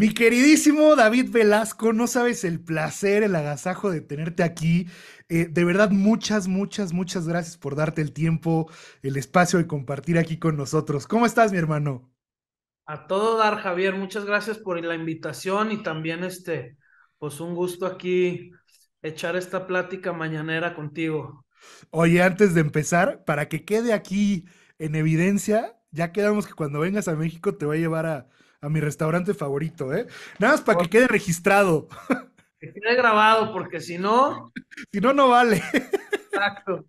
Mi queridísimo David Velasco, no sabes el placer, el agasajo de tenerte aquí. Eh, de verdad, muchas, muchas, muchas gracias por darte el tiempo, el espacio de compartir aquí con nosotros. ¿Cómo estás, mi hermano? A todo dar, Javier. Muchas gracias por la invitación y también este, pues un gusto aquí echar esta plática mañanera contigo. Oye, antes de empezar, para que quede aquí en evidencia, ya quedamos que cuando vengas a México te va a llevar a a mi restaurante favorito, ¿eh? Nada más para que quede registrado. Que quede grabado, porque si no. si no, no vale. Exacto.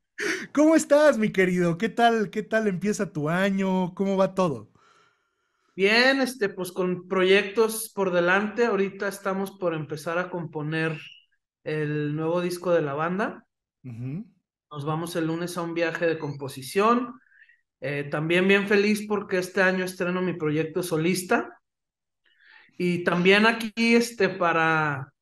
¿Cómo estás, mi querido? ¿Qué tal, qué tal empieza tu año? ¿Cómo va todo? Bien, este, pues con proyectos por delante. Ahorita estamos por empezar a componer el nuevo disco de la banda. Nos vamos el lunes a un viaje de composición. Eh, también bien feliz porque este año estreno mi proyecto solista. Y también aquí, este, para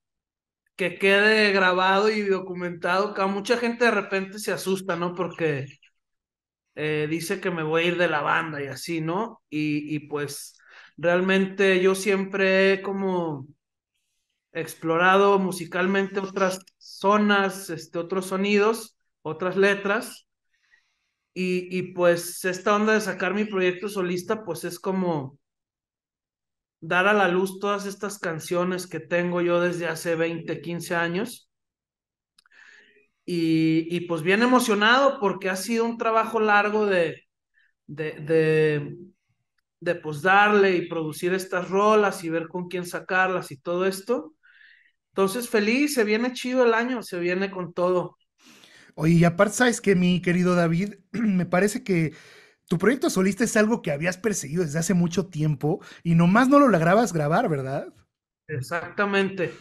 que quede grabado y documentado, que mucha gente de repente se asusta, ¿no? Porque eh, dice que me voy a ir de la banda y así, ¿no? Y, pues realmente yo siempre he como explorado musicalmente otras zonas, este, otros sonidos, otras letras. Y, y pues esta onda de sacar mi proyecto solista, pues es como dar a la luz todas estas canciones que tengo yo desde hace 20, 15 años. Y, pues bien emocionado porque ha sido un trabajo largo de, de, de, de pues darle y producir estas rolas y ver con quién sacarlas y todo esto. Entonces feliz, se viene chido el año, se viene con todo. Oye, y aparte sabes que mi querido David, me parece que tu proyecto solista es algo que habías perseguido desde hace mucho tiempo y nomás no lo lograbas grabar, ¿verdad? Exactamente.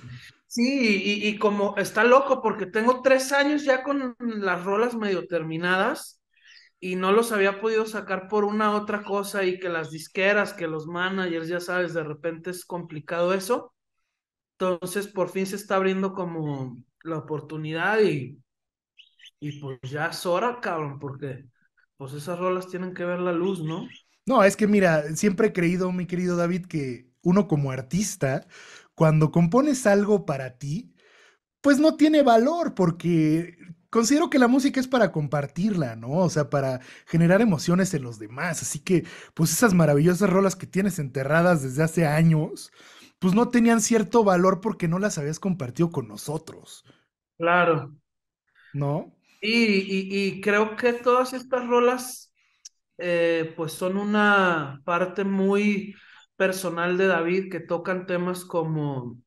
Sí, y, como está loco, porque tengo tres años ya con las rolas medio terminadas y no los había podido sacar por una otra cosa y que las disqueras, que los managers, ya sabes, de repente es complicado eso. Entonces, por fin se está abriendo como la oportunidad y, y pues ya es hora, cabrón, porque pues esas rolas tienen que ver la luz, ¿no? No, es que mira, siempre he creído, mi querido David, que uno como artista, cuando compones algo para ti, pues no tiene valor porque considero que la música es para compartirla, ¿no? O sea, para generar emociones en los demás. Así que, pues esas maravillosas rolas que tienes enterradas desde hace años, pues no tenían cierto valor porque no las habías compartido con nosotros. Claro. ¿No? Y, y, creo que todas estas rolas, eh, pues son una parte muy personal de David, que tocan temas como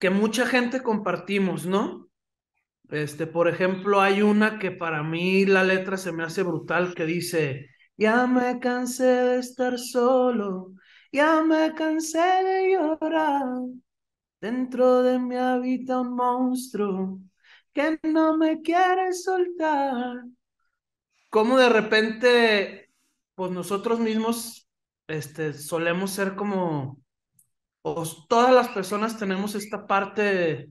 que mucha gente compartimos, ¿no? Este, por ejemplo, hay una que para mí la letra se me hace brutal que dice, ya me cansé de estar solo, ya me cansé de llorar, dentro de mi habita un monstruo que no me quiere soltar. Como de repente, pues nosotros mismos este, solemos ser como, pues, todas las personas tenemos esta parte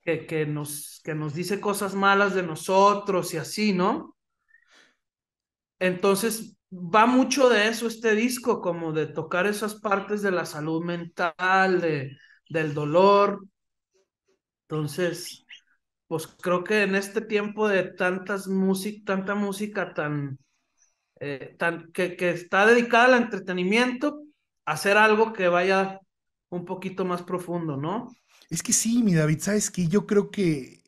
que, que, nos, que nos dice cosas malas de nosotros y así, ¿no? Entonces, va mucho de eso este disco, como de tocar esas partes de la salud mental, de, del dolor. Entonces, pues creo que en este tiempo de tantas música, tanta música eh, tan, que, que, está dedicada al entretenimiento, hacer algo que vaya un poquito más profundo, ¿no? Es que sí, mi David, sabes que yo creo que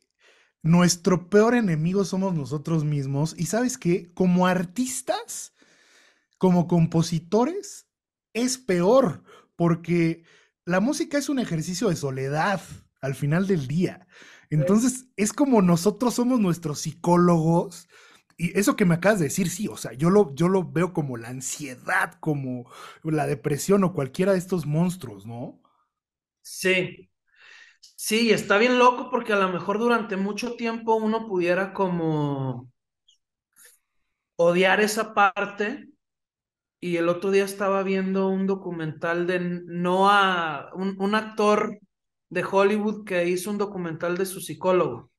nuestro peor enemigo somos nosotros mismos y sabes que como artistas, como compositores, es peor porque la música es un ejercicio de soledad al final del día. Entonces, es como nosotros somos nuestros psicólogos. Y eso que me acabas de decir, sí, o sea, yo lo, yo lo veo como la ansiedad, como la depresión o cualquiera de estos monstruos, ¿no? Sí. Sí, está bien loco porque a lo mejor durante mucho tiempo uno pudiera como odiar esa parte. Y el otro día estaba viendo un documental de Noah, un, un actor de Hollywood que hizo un documental de su psicólogo.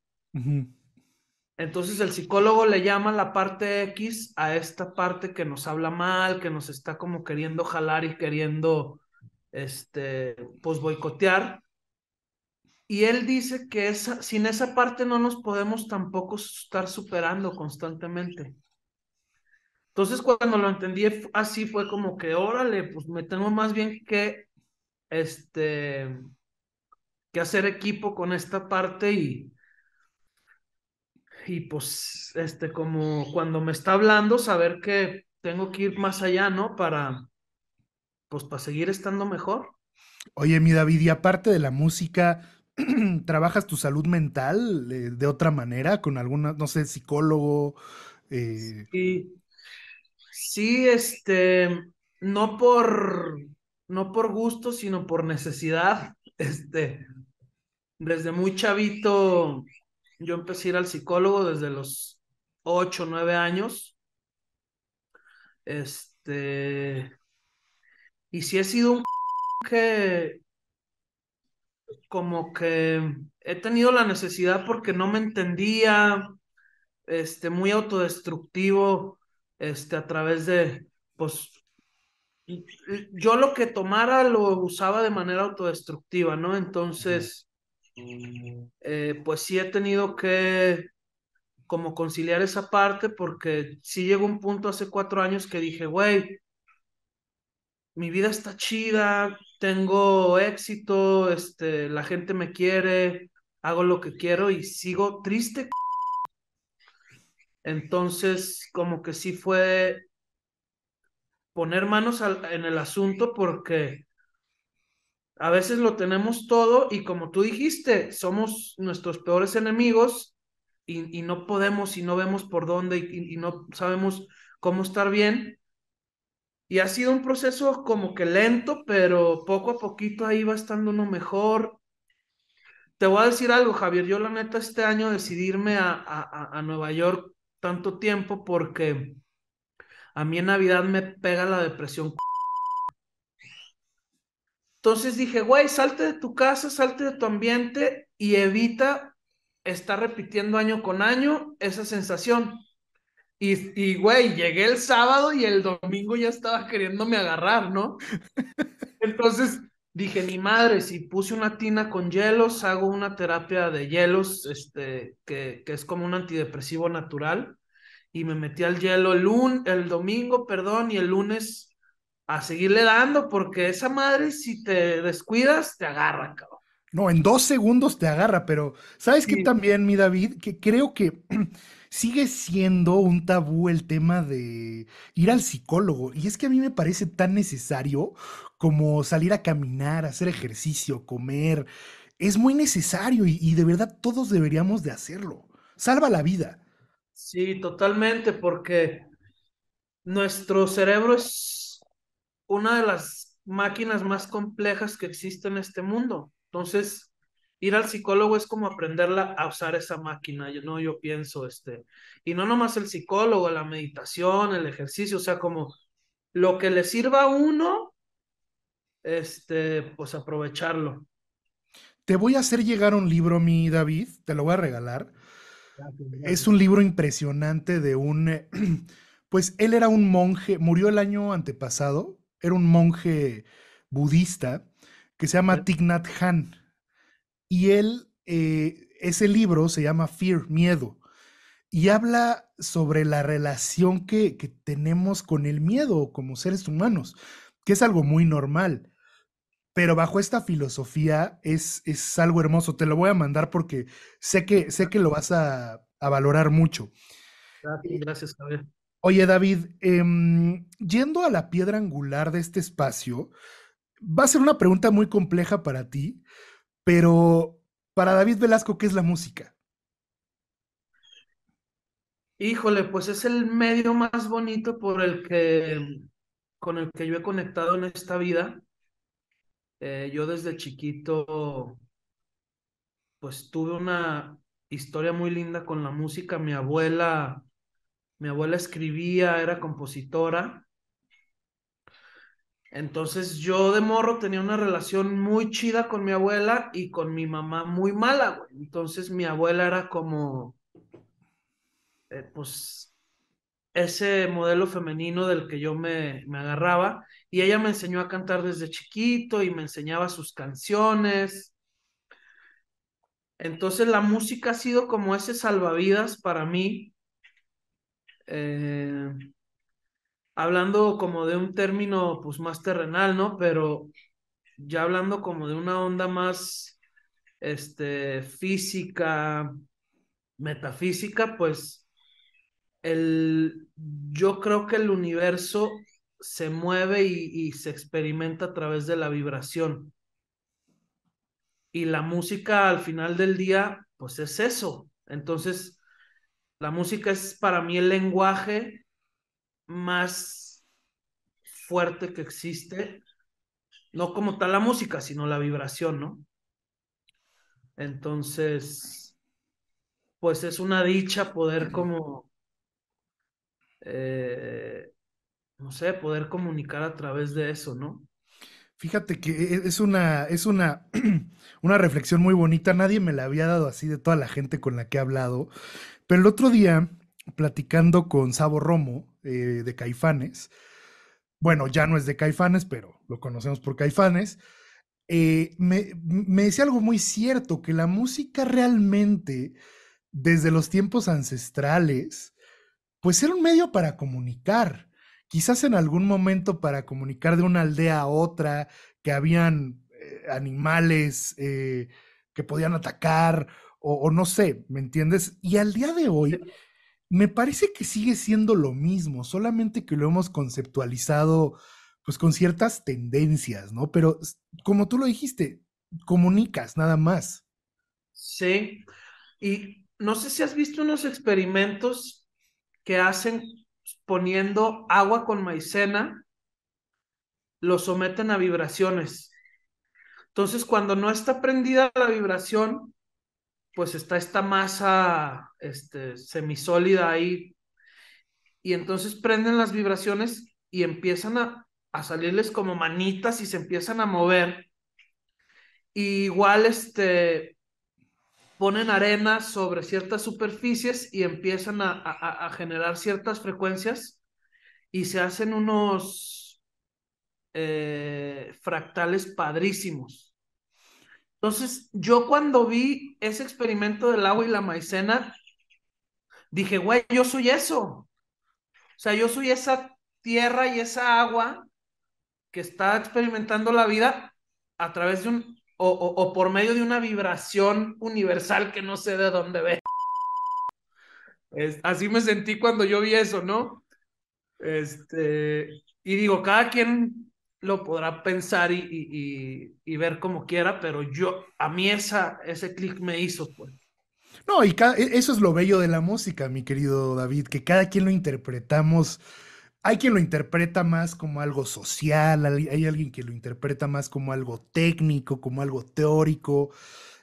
Entonces el psicólogo le llama la parte X a esta parte que nos habla mal, que nos está como queriendo jalar y queriendo, este, pues boicotear. Y él dice que esa, sin esa parte no nos podemos tampoco estar superando constantemente. Entonces cuando lo entendí así fue como que, órale, pues me tengo más bien que, este, que hacer equipo con esta parte y, y pues, este, como cuando me está hablando, saber que tengo que ir más allá, ¿no? Para, pues, para seguir estando mejor. Oye, mi David, y aparte de la música, ¿trabajas tu salud mental eh, de, otra manera? ¿Con alguna, no sé, psicólogo? Eh? Sí. sí, este, no por, no por gusto, sino por necesidad. Este, desde muy chavito yo empecé a ir al psicólogo desde los 8, 9 años. Este. Y sí he sido un que. Como que he tenido la necesidad porque no me entendía. Este, muy autodestructivo. Este, a través de. Pues. Yo lo que tomara lo usaba de manera autodestructiva, ¿no? Entonces. Eh, pues sí he tenido que como conciliar esa parte porque sí llegó un punto hace cuatro años que dije, güey, mi vida está chida, tengo éxito, este, la gente me quiere, hago lo que quiero y sigo triste. Entonces, como que sí fue poner manos en el asunto porque a veces lo tenemos todo y como tú dijiste, somos nuestros peores enemigos y, y no podemos y no vemos por dónde y, no sabemos cómo estar bien. Y ha sido un proceso como que lento, pero poco a poquito ahí va estando uno mejor. Te voy a decir algo, Javier. Yo la neta este año decidirme a, a, a Nueva York tanto tiempo porque a mí en Navidad me pega la depresión entonces dije, güey, salte de tu casa, salte de tu ambiente y evita estar repitiendo año con año esa sensación. Y, güey, llegué el sábado y el domingo ya estaba queriéndome agarrar, ¿no? Entonces dije, mi madre, si puse una tina con hielos, hago una terapia de hielos, este, que, que es como un antidepresivo natural. Y me metí al hielo el, el domingo, perdón, y el lunes a seguirle dando, porque esa madre, si te descuidas, te agarra, cabrón. No, en dos segundos te agarra, pero ¿sabes que también, mi David? Que creo que sigue siendo un tabú el tema de ir al psicólogo. Y es que a mí me parece tan necesario como salir a caminar, hacer ejercicio, comer. Es muy necesario y, y de verdad todos deberíamos de hacerlo. Salva la vida. Sí, totalmente, porque nuestro cerebro es una de las máquinas más complejas que existe en este mundo. Entonces, ir al psicólogo es como aprenderla a usar esa máquina, yo no, yo pienso, este, y no nomás el psicólogo, la meditación, el ejercicio, o sea, como lo que le sirva a uno, este, pues aprovecharlo. Te voy a hacer llegar un libro, mi David, te lo voy a regalar. Ah, es un libro impresionante de un, pues él era un monje, murió el año antepasado, era un monje budista que se llama Thich Nhat Y él, eh, ese libro se llama Fear, Miedo, y habla sobre la relación que, tenemos con el miedo como seres humanos, que es algo muy normal. Pero bajo esta filosofía es, algo hermoso. Te lo voy a mandar porque sé que, sé que lo vas a, a valorar mucho. Gracias, eh, Javier. Oye, David, em, yendo a la piedra angular de este espacio, va a ser una pregunta muy compleja para ti, pero para David Velasco, ¿qué es la música? Híjole, pues es el medio más bonito por el que con el que yo he conectado en esta vida. Eh, yo desde chiquito, pues tuve una historia muy linda con la música. Mi abuela mi abuela escribía, era compositora. Entonces yo de morro tenía una relación muy chida con mi abuela y con mi mamá muy mala, Entonces mi abuela era como, eh, pues, ese modelo femenino del que yo me, me agarraba. Y ella me enseñó a cantar desde chiquito y me enseñaba sus canciones. Entonces la música ha sido como ese salvavidas para mí eh, hablando como de un término pues más terrenal, ¿no? Pero ya hablando como de una onda más este, física, metafísica, pues el, yo creo que el universo se mueve y se experimenta a través de la vibración. Y la música al final del día, pues es eso. Entonces, la música es para mí el lenguaje más fuerte que existe, no como tal la música, sino la vibración, ¿no? Entonces, pues es una dicha poder como, eh, no sé, poder comunicar a través de eso, ¿no? Fíjate que e, es una, es una, una reflexión muy bonita. Nadie me la había dado así de toda la gente con la que he hablado. Pero el otro día, platicando con Sabo Romo eh, de Caifanes, bueno, ya no es de Caifanes, pero lo conocemos por Caifanes, eh, me, decía algo muy cierto, que la música realmente, desde los tiempos ancestrales, pues era un medio para comunicar. Quizás en algún momento para comunicar de una aldea a otra, que habían eh, animales que podían atacar o, no sé, ¿me entiendes? Y al día de hoy, me parece que sigue siendo lo mismo, solamente que lo hemos conceptualizado pues con ciertas tendencias, ¿no? Pero como tú lo dijiste, comunicas nada más. Sí, y no sé si has visto unos experimentos que hacen poniendo agua con maicena, lo someten a vibraciones. Entonces, cuando no está prendida la vibración, pues está esta masa este, semisólida ahí. Y entonces prenden las vibraciones y empiezan a, salirles como manitas y se empiezan a mover. igual este, ponen arena sobre ciertas superficies y empiezan a, generar ciertas frecuencias y se hacen unos eh, fractales padrísimos. Entonces, yo cuando vi ese experimento del agua y la maicena, dije, güey, yo soy eso. O sea, yo soy esa tierra y esa agua que está experimentando la vida a través de un, o, o, por medio de una vibración universal que no sé de dónde ve. así me sentí cuando yo vi eso, ¿no? Este, y digo, cada quien lo podrá pensar y, ver como quiera, pero yo, a mí esa, ese clic me hizo, pues. No, y e, eso es lo bello de la música, mi querido David, que cada quien lo interpretamos. Hay quien lo interpreta más como algo social, hay alguien que lo interpreta más como algo técnico, como algo teórico,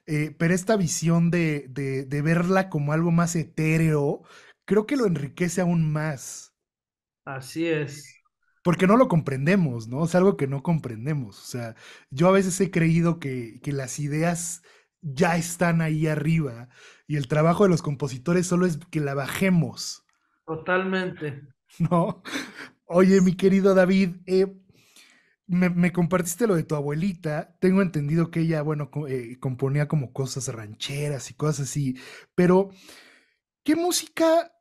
eh, pero esta visión de verla como algo más etéreo, creo que lo enriquece aún más. Así es porque no lo comprendemos, ¿no? Es algo que no comprendemos. O sea, yo a veces he creído que, las ideas ya están ahí arriba y el trabajo de los compositores solo es que la bajemos. Totalmente. ¿No? Oye, mi querido David, eh, me, compartiste lo de tu abuelita. Tengo entendido que ella, bueno, eh, componía como cosas rancheras y cosas así, pero ¿qué música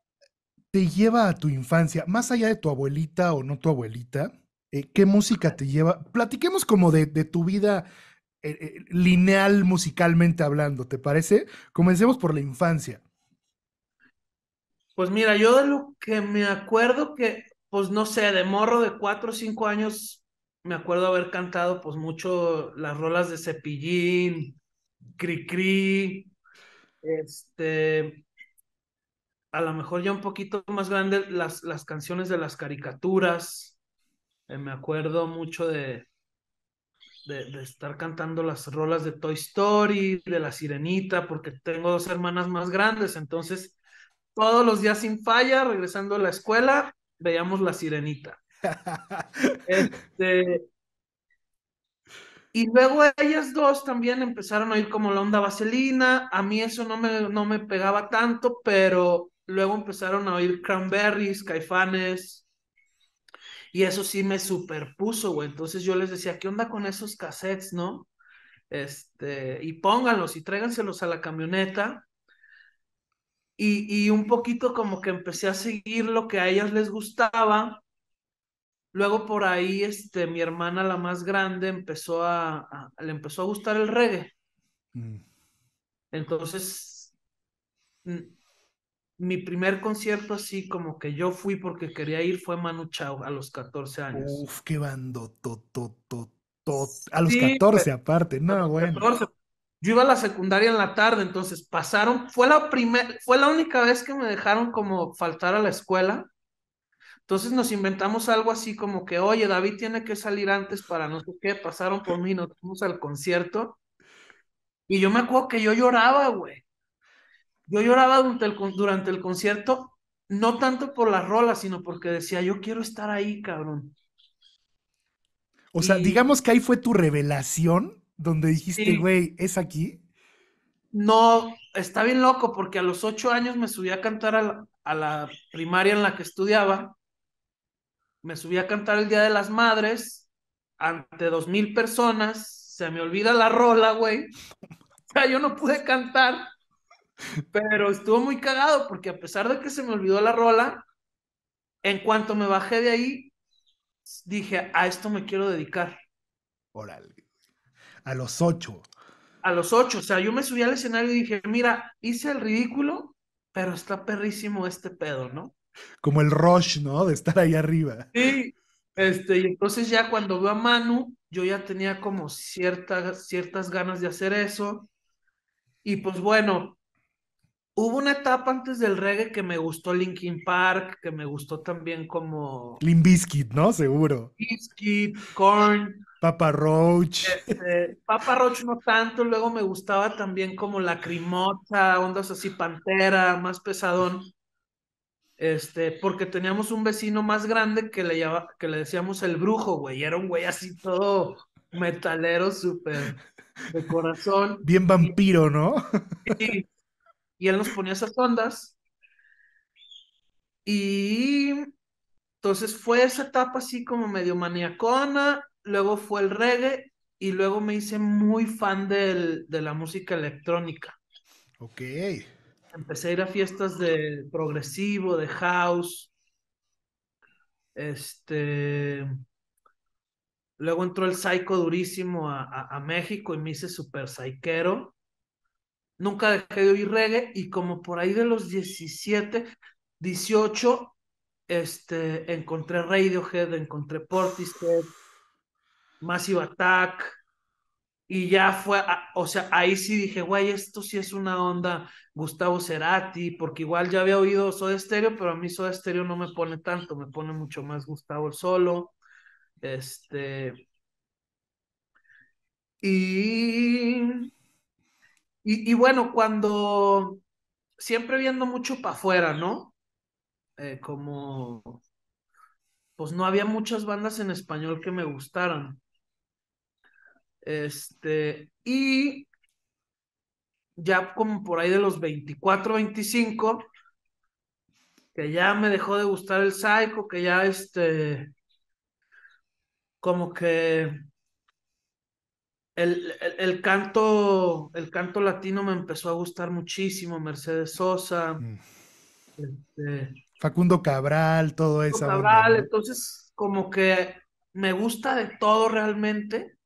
lleva a tu infancia? Más allá de tu abuelita o no tu abuelita, eh, ¿qué música te lleva? Platiquemos como de, tu vida eh, eh, lineal musicalmente hablando, ¿te parece? Comencemos por la infancia. Pues mira, yo de lo que me acuerdo que, pues no sé, de morro de cuatro o cinco años, me acuerdo haber cantado pues mucho las rolas de Cepillín, cri, este, a lo mejor ya un poquito más grande las, las canciones de las caricaturas. Eh, me acuerdo mucho de, de, estar cantando las rolas de Toy Story, de La Sirenita, porque tengo dos hermanas más grandes. Entonces, todos los días sin falla, regresando a la escuela, veíamos La Sirenita. Este, y luego ellas dos también empezaron a ir como la onda vaselina. A mí eso no no me pegaba tanto, pero Luego empezaron a oír cranberries, caifanes. Y eso sí me superpuso, güey. Entonces yo les decía, ¿qué onda con esos cassettes, no? Este, y pónganlos y tráiganselos a la camioneta. Y, un poquito como que empecé a seguir lo que a ellas les gustaba. Luego por ahí, este, mi hermana, la más grande, empezó a, le empezó a gustar el reggae. Mm. Entonces, mi primer concierto así como que yo fui porque quería ir fue Manu Chao a los 14 años. Uf, qué bando, a los 14 aparte, no, bueno. Yo iba a la secundaria en la tarde, entonces pasaron, fue la primera, fue la única vez que me dejaron como faltar a la escuela. Entonces nos inventamos algo así como que, oye, David tiene que salir antes para no sé qué, pasaron por mí, nos fuimos al concierto. Y yo me acuerdo que yo lloraba, güey. Yo lloraba durante el, concierto, no tanto por las rolas, sino porque decía, yo quiero estar ahí, cabrón. O sea, digamos que ahí fue tu revelación, donde dijiste, güey, ¿es aquí? No, está bien loco, porque a los ocho años me subí a cantar a la, a la primaria en la que estudiaba. Me subí a cantar el Día de las Madres ante dos mil personas. Se me olvida la rola, güey. O sea, yo no pude cantar pero estuvo muy cagado porque a pesar de que se me olvidó la rola, en cuanto me bajé de ahí, dije, a esto me quiero dedicar. oral A los ocho. A los ocho. O sea, yo me subí al escenario y dije, mira, hice el ridículo, pero está perrísimo este pedo, ¿no? Como el rush, ¿no? De estar ahí arriba. Sí. Este, y entonces ya cuando veo a Manu, yo ya tenía como ciertas, ciertas ganas de hacer eso. Y pues bueno, Hubo una etapa antes del reggae que me gustó Linkin Park, que me gustó también como... Clean Biscuit, ¿no? Seguro. Biscuit, Corn. Papa Roach. Este, Papa Roach no tanto, luego me gustaba también como Lacrimosa, ondas así, Pantera, más pesadón. Este, porque teníamos un vecino más grande que le, llamaba, que le decíamos el brujo, güey. Era un güey así todo metalero, súper de corazón. Bien vampiro, ¿no? Sí, y él nos ponía esas ondas. Y entonces fue esa etapa así como medio maniacona, luego fue el reggae y luego me hice muy fan del, de la música electrónica. Ok. Empecé a ir a fiestas de progresivo, de house. Este. Luego entró el psycho durísimo a, México y me hice súper psychero nunca dejé de oír reggae y como por ahí de los 17, 18, este, encontré Radiohead, encontré Portishead, Massive Attack, y ya fue, o sea, ahí sí dije, güey, esto sí es una onda Gustavo Cerati, porque igual ya había oído Soda Stereo, pero a mí Soda Stereo no me pone tanto, me pone mucho más Gustavo el solo, este... Y y, bueno, cuando siempre viendo mucho para afuera, ¿no? Eh, como, pues no había muchas bandas en español que me gustaran. Este, y ya como por ahí de los 24, 25, que ya me dejó de gustar el psycho, que ya este, como que el, canto, el canto latino me empezó a gustar muchísimo, Mercedes Sosa, mm. este, Facundo Cabral, todo eso. Cabral, entonces como que me gusta de todo realmente.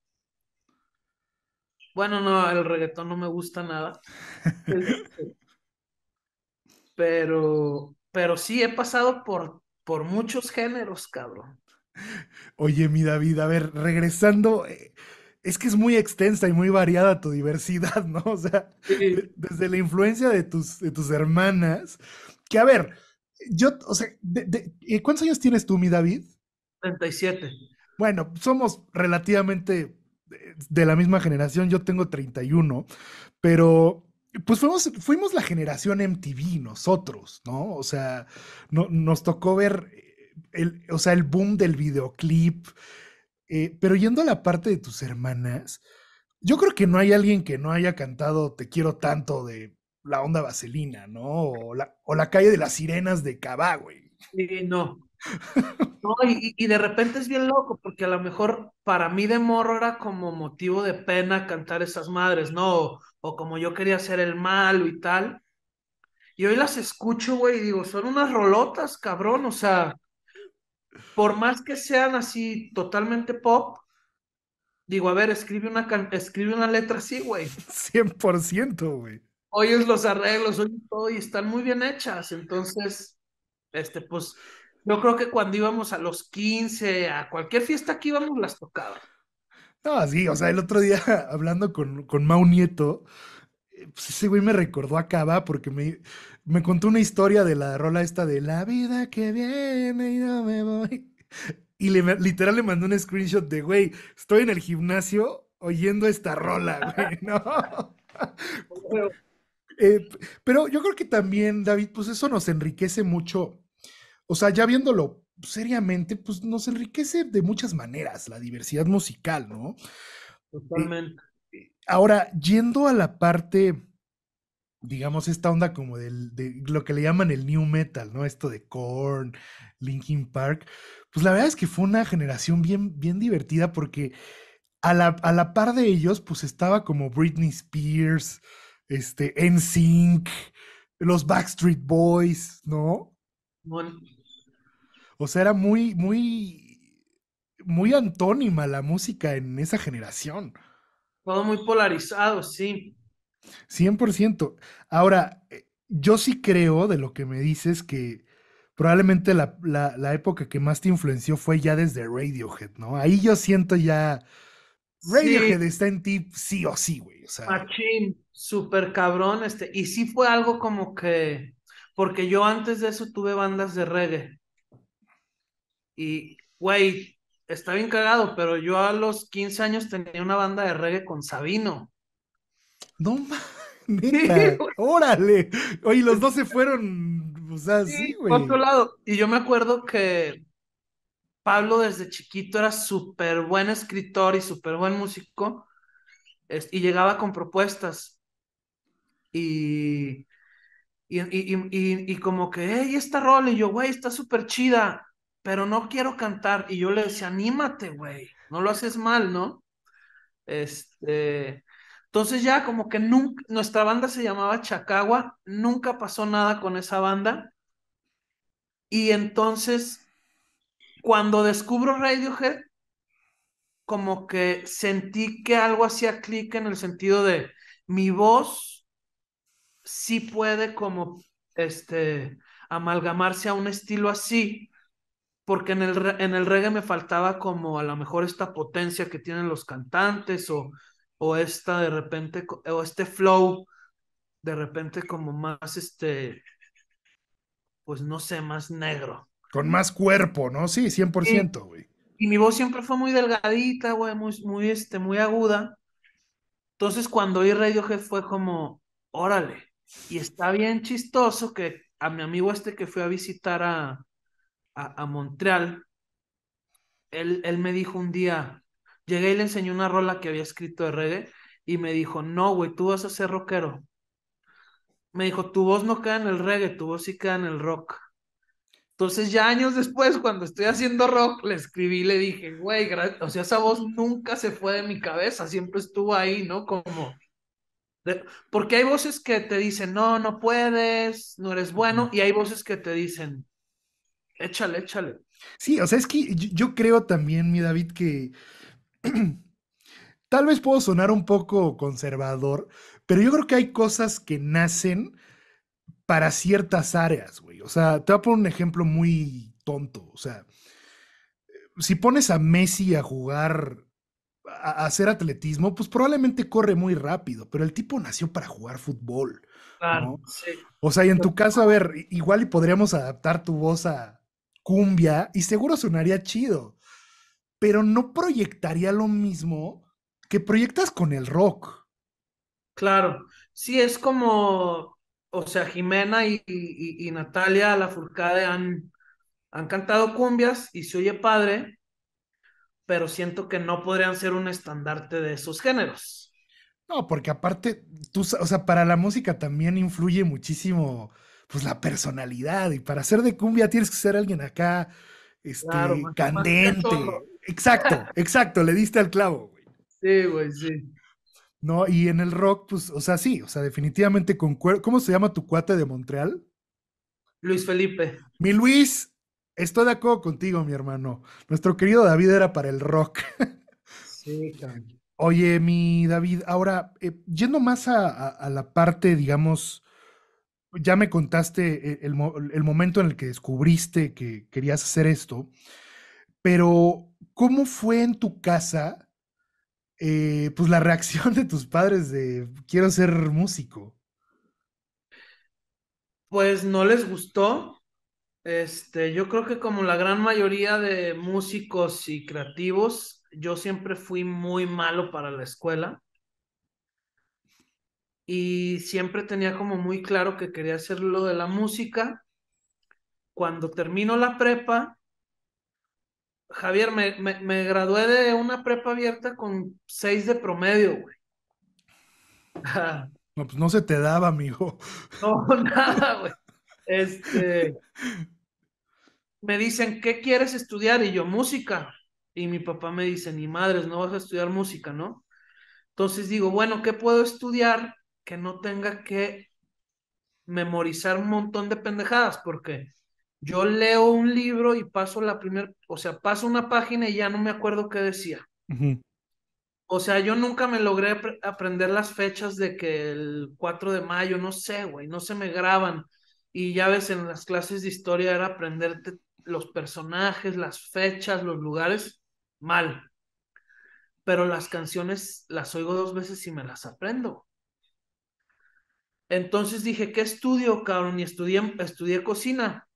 Bueno, no, el reggaetón no me gusta nada. pero, pero sí he pasado por, por muchos géneros, cabrón. Oye, mi David, a ver, regresando. Eh, es que es muy extensa y muy variada tu diversidad, ¿no? O sea, desde la influencia de tus, tus hermanas, que a ver, yo, o sea, eh, ¿cuántos años tienes tú, mi David? 37. Bueno, somos relativamente eh, de la misma generación, yo tengo 31, pero pues fuimos, fuimos la generación MTV nosotros, ¿no? O sea, no, nos tocó ver eh, el, o sea, el boom del videoclip, eh, pero yendo a la parte de tus hermanas, yo creo que no hay alguien que no haya cantado Te quiero tanto de la onda vaselina, ¿no? O la, o la calle de las sirenas de Cabá, güey. Sí, no. y, de repente es bien loco, porque a lo mejor para mí de morro era como motivo de pena cantar esas madres, ¿no? O, como yo quería hacer el malo y tal. Y hoy las escucho, güey, y digo, son unas rolotas, cabrón, o sea, por más que sean así totalmente pop, digo, a ver, escribe una, escribe una letra así, güey. 100%, güey. es los arreglos, oyes todo y están muy bien hechas. Entonces, este, pues, yo creo que cuando íbamos a los 15, a cualquier fiesta que íbamos, las tocaba. No, sí, o sea, el otro día hablando con, con Mau Nieto, eh, pues, ese güey me recordó a Cava porque me, me contó una historia de la rola esta de la vida que viene y no me voy. Y literal le mandó un screenshot de, güey, estoy en el gimnasio oyendo esta rola, güey, ¿no? Eh, pero yo creo que también, David, pues eso nos enriquece mucho. O sea, ya viéndolo seriamente, pues nos enriquece de muchas maneras la diversidad musical, ¿no? Eh, Totalmente. ahora, yendo a la parte digamos, esta onda como de lo que le llaman el new metal, ¿no? Esto de Korn, Linkin Park. Pues la verdad es que fue una generación bien, bien divertida porque a la, par de ellos, pues estaba como Britney Spears, este, NSYNC, los Backstreet Boys, ¿no? O sea, era muy, muy, muy antónima la música en esa generación. Todo muy polarizado, sí. 100%. Ahora, yo sí creo de lo que me dices que probablemente la, época que más te influenció fue ya desde Radiohead, ¿no? Ahí yo siento ya. Radiohead está en ti sí o sí, güey. Machín, súper cabrón. Este. Y sí fue algo como que. Porque yo antes de eso tuve bandas de reggae. Y, güey, está bien cagado, pero yo a los 15 años tenía una banda de reggae con Sabino. No mames. Órale. Oye, los dos se fueron. O sea, sí, güey. otro lado. Y yo me acuerdo que Pablo desde chiquito era súper buen escritor y súper buen músico. Y llegaba con propuestas. Y. Y, y, como que, hey, esta rol y yo, güey, está súper chida, pero no quiero cantar. Y yo le decía, anímate, güey, no lo haces mal, ¿no? Este, entonces ya como que nunca, nuestra banda se llamaba Chacagua, nunca pasó nada con esa banda. Y entonces, cuando descubro Radiohead, como que sentí que algo hacía clic en el sentido de mi voz sí puede como este amalgamarse a un estilo así, porque en el, en el reggae me faltaba como a lo mejor esta potencia que tienen los cantantes o o esta de repente, o este flow de repente como más este, pues no sé, más negro. Con más cuerpo, ¿no? Sí, 100%, güey. Y, mi voz siempre fue muy delgadita, güey, muy, muy, este, muy aguda. Entonces cuando oí Radiohead fue como, órale, y está bien chistoso que a mi amigo este que fue a visitar a, Montreal, él, él me dijo un día, Llegué y le enseñé una rola que había escrito de reggae y me dijo, no, güey, tú vas a ser rockero. Me dijo, tu voz no queda en el reggae, tu voz sí queda en el rock. Entonces ya años después, cuando estoy haciendo rock, le escribí, le dije, güey, o sea, esa voz nunca se fue de mi cabeza, siempre estuvo ahí, ¿no? Como... Porque hay voces que te dicen, no, no puedes, no eres bueno, y hay voces que te dicen, échale, échale. Sí, o sea, es que yo creo también, mi David, que Tal vez puedo sonar un poco conservador, pero yo creo que hay cosas que nacen para ciertas áreas, güey. O sea, te voy a poner un ejemplo muy tonto. O sea, si pones a Messi a jugar, a, hacer atletismo, pues probablemente corre muy rápido, pero el tipo nació para jugar fútbol. O sea, y en pues tu caso, a ver, igual y podríamos adaptar tu voz a cumbia y seguro sonaría chido pero no proyectaría lo mismo que proyectas con el rock. Claro, sí, es como, o sea, Jimena y, Natalia La Furcade han, han cantado cumbias y se oye padre, pero siento que no podrían ser un estandarte de esos géneros. No, porque aparte, tú, o sea, para la música también influye muchísimo, pues, la personalidad, y para ser de cumbia tienes que ser alguien acá, este, candente. Exacto, exacto, le diste al clavo, güey. Sí, güey, sí. No, y en el rock, pues, o sea, sí, o sea, definitivamente con ¿Cómo se llama tu cuate de Montreal? Luis Felipe. Mi Luis, estoy de acuerdo contigo, mi hermano. Nuestro querido David era para el rock. sí, claro. Oye, mi David, ahora, eh, yendo más a, la parte, digamos, ya me contaste eh, el, momento en el que descubriste que querías hacer esto, pero ¿cómo fue en tu casa eh, pues la reacción de tus padres de quiero ser músico? Pues no les gustó. Este, yo creo que como la gran mayoría de músicos y creativos, yo siempre fui muy malo para la escuela. Y siempre tenía como muy claro que quería hacer lo de la música. Cuando termino la prepa, Javier, me, gradué de una prepa abierta con seis de promedio, güey. No, pues no se te daba, amigo. No, nada, güey. Este. Me dicen, ¿qué quieres estudiar? Y yo, música. Y mi papá me dice, ni madres, no vas a estudiar música, ¿no? Entonces digo, bueno, ¿qué puedo estudiar que no tenga que memorizar un montón de pendejadas? Porque yo leo un libro y paso la primera, o sea, paso una página y ya no me acuerdo qué decía. O sea, yo nunca me logré aprender las fechas de que el 4 de mayo, no sé, güey, no se me graban. Y ya ves, en las clases de historia era aprenderte los personajes, las fechas, los lugares, mal. Pero las canciones las oigo dos veces y me las aprendo. Entonces dije, ¿qué estudio, cabrón? Y estudié, estudié cocina.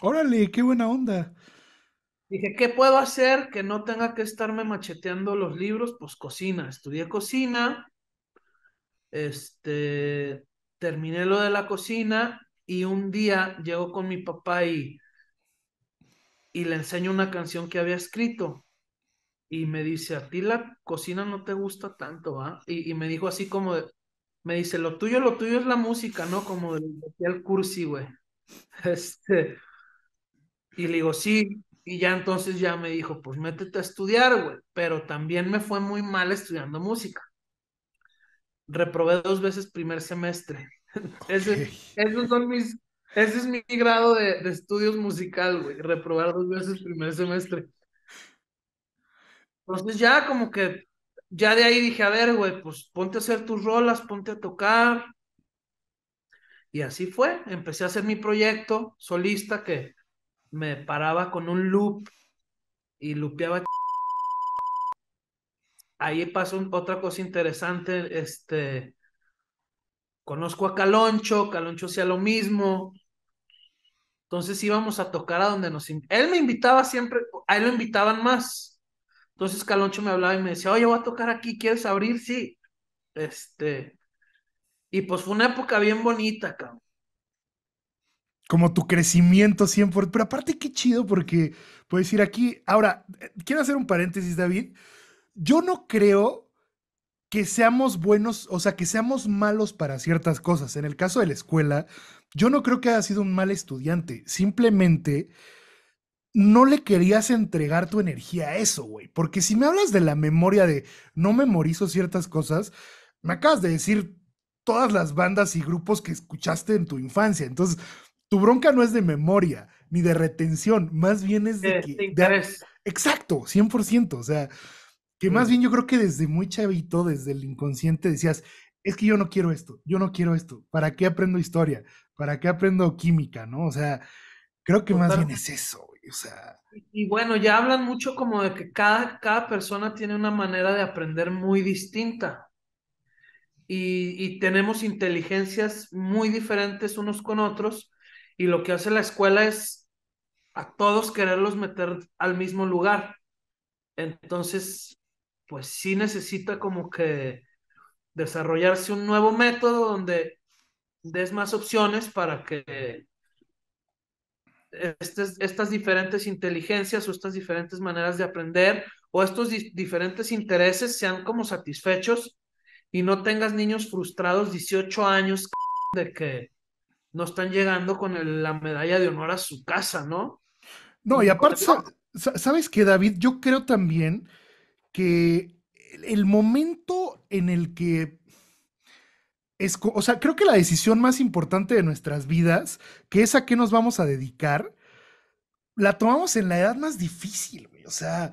Órale, qué buena onda. Dije, ¿qué puedo hacer que no tenga que estarme macheteando los libros? Pues cocina. Estudié cocina, este, terminé lo de la cocina y un día llego con mi papá y, y le enseño una canción que había escrito. Y me dice, a ti la cocina no te gusta tanto, ¿va? ¿ah? Y, me dijo así como, me dice, lo tuyo, lo tuyo es la música, ¿no? Como el cursi, güey. Este, y le digo, sí, y ya entonces ya me dijo, pues métete a estudiar, güey, pero también me fue muy mal estudiando música. Reprobé dos veces primer semestre. Ese, esos son mis, ese es mi grado de, de estudios musical, güey, reprobar dos veces primer semestre. Entonces ya como que, ya de ahí dije, a ver, güey, pues ponte a hacer tus rolas, ponte a tocar. Y así fue, empecé a hacer mi proyecto solista que me paraba con un loop y lupeaba. Ahí pasó otra cosa interesante, este, conozco a Caloncho, Caloncho hacía lo mismo. Entonces íbamos a tocar a donde nos... Él me invitaba siempre, a él lo invitaban más. Entonces Caloncho me hablaba y me decía, oye, voy a tocar aquí, ¿quieres abrir? Sí. Este... Y pues fue una época bien bonita, cabrón como tu crecimiento siempre... Pero aparte, qué chido porque puedes ir aquí. Ahora, eh, quiero hacer un paréntesis, David. Yo no creo que seamos buenos, o sea, que seamos malos para ciertas cosas. En el caso de la escuela, yo no creo que haya sido un mal estudiante. Simplemente no le querías entregar tu energía a eso, güey. Porque si me hablas de la memoria de no memorizo ciertas cosas, me acabas de decir todas las bandas y grupos que escuchaste en tu infancia. Entonces, tu bronca no es de memoria ni de retención, más bien es de, eh, que, interés. exacto, 100%, o sea, que más mm. bien yo creo que desde muy chavito, desde el inconsciente decías, es que yo no quiero esto, yo no quiero esto, ¿para qué aprendo historia? ¿Para qué aprendo química? ¿No? O sea, creo que más bien es eso, o Y, bueno, ya hablan mucho como de que cada, cada persona tiene una manera de aprender muy distinta. Y, y tenemos inteligencias muy diferentes unos con otros, y lo que hace la escuela es a todos quererlos meter al mismo lugar. Entonces, pues sí necesita como que desarrollarse un nuevo método donde des más opciones para que estas diferentes inteligencias o estas diferentes maneras de aprender o estos diferentes intereses sean como satisfechos y no tengas niños frustrados 18 años de que no están llegando con la medalla de honor a su casa, ¿no? No, y aparte, ¿sabes qué, David? Yo creo también que el momento en el que... Es, o sea, creo que la decisión más importante de nuestras vidas, que es a qué nos vamos a dedicar, la tomamos en la edad más difícil, O sea,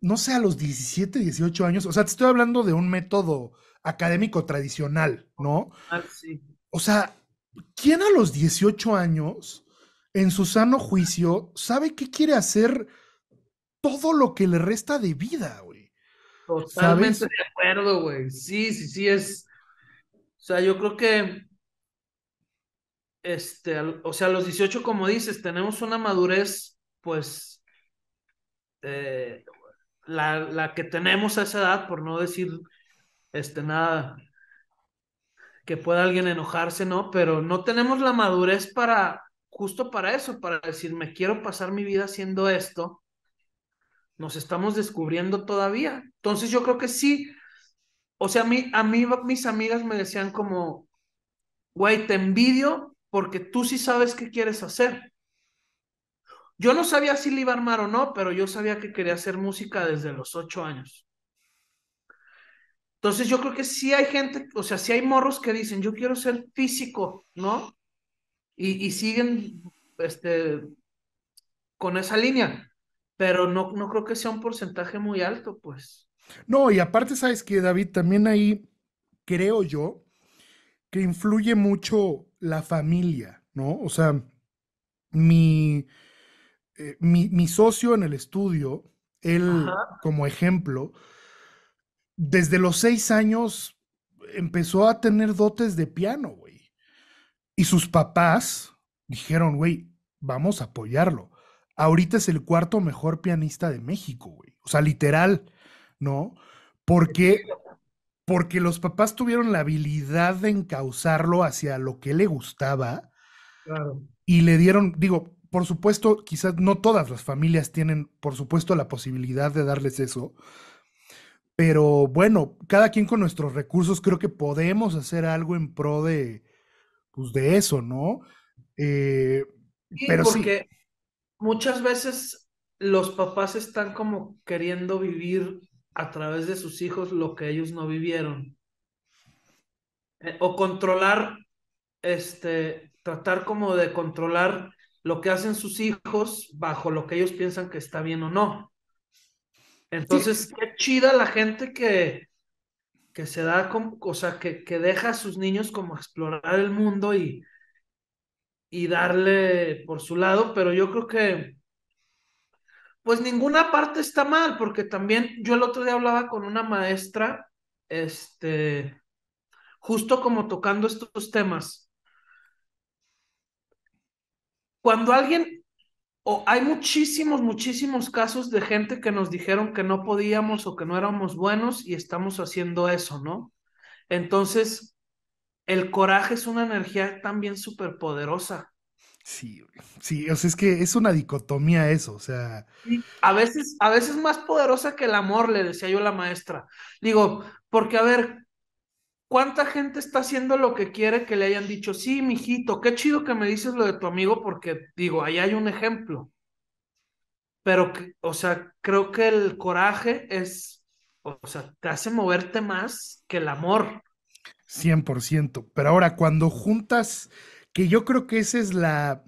no sé, a los 17, 18 años. O sea, te estoy hablando de un método académico tradicional, ¿no? Ah, sí. O sea, ¿Quién a los 18 años, en su sano juicio, sabe qué quiere hacer todo lo que le resta de vida, güey? Totalmente de acuerdo, güey. Sí, sí, sí, es. O sea, yo creo que. Este, o sea, a los 18, como dices, tenemos una madurez, pues. Eh, la, que tenemos a esa edad, por no decir este, nada que pueda alguien enojarse, ¿no? Pero no tenemos la madurez para, justo para eso, para decir, me quiero pasar mi vida haciendo esto. Nos estamos descubriendo todavía. Entonces yo creo que sí. O sea, a mí, a mí mis amigas me decían como, güey, te envidio porque tú sí sabes qué quieres hacer. Yo no sabía si le iba a armar o no, pero yo sabía que quería hacer música desde los ocho años. Entonces yo creo que sí hay gente, o sea, sí hay morros que dicen, yo quiero ser físico, ¿no? Y, siguen este, con esa línea, pero no, no creo que sea un porcentaje muy alto, pues. No, y aparte, ¿sabes que David? También ahí creo yo que influye mucho la familia, ¿no? O sea, mi, eh, mi, socio en el estudio, él como ejemplo, desde los seis años empezó a tener dotes de piano, güey. Y sus papás dijeron, güey, vamos a apoyarlo. Ahorita es el cuarto mejor pianista de México, güey. O sea, literal, ¿no? Porque, porque los papás tuvieron la habilidad de encauzarlo hacia lo que le gustaba. Y le dieron, digo, por supuesto, quizás no todas las familias tienen, por supuesto, la posibilidad de darles eso, pero bueno, cada quien con nuestros recursos creo que podemos hacer algo en pro de, pues, de eso, ¿no? Eh, sí, porque muchas veces los papás están como queriendo vivir a través de sus hijos lo que ellos no vivieron. Eh, o controlar, este, tratar como de controlar lo que hacen sus hijos bajo lo que ellos piensan que está bien o no. Entonces, qué chida la gente que, que se da, como, o sea, que, deja a sus niños como explorar el mundo y, y darle por su lado, pero yo creo que pues ninguna parte está mal, porque también yo el otro día hablaba con una maestra, este, justo como tocando estos temas. Cuando alguien hay muchísimos, muchísimos casos de gente que nos dijeron que no podíamos o que no éramos buenos y estamos haciendo eso, ¿no? Entonces, el coraje es una energía también súper poderosa. Sí, sí, o sea, es que es una dicotomía eso, o sea. A veces, a veces más poderosa que el amor, le decía yo a la maestra. Digo, porque a ver, ¿Cuánta gente está haciendo lo que quiere que le hayan dicho? Sí, mijito, qué chido que me dices lo de tu amigo, porque digo, ahí hay un ejemplo. Pero, o sea, creo que el coraje es, o sea, te hace moverte más que el amor. 100%. Pero ahora, cuando juntas, que yo creo que esa es la,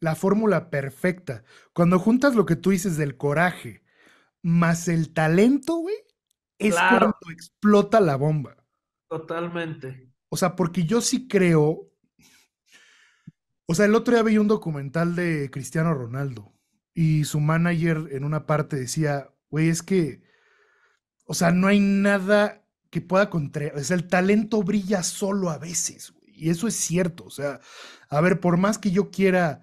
la fórmula perfecta. Cuando juntas lo que tú dices del coraje más el talento, güey, es cuando explota la bomba. Totalmente. O sea, porque yo sí creo. O sea, el otro día vi un documental de Cristiano Ronaldo y su manager en una parte decía, güey, es que, o sea, no hay nada que pueda contra... O sea, el talento brilla solo a veces, Y eso es cierto. O sea, a ver, por más que yo quiera,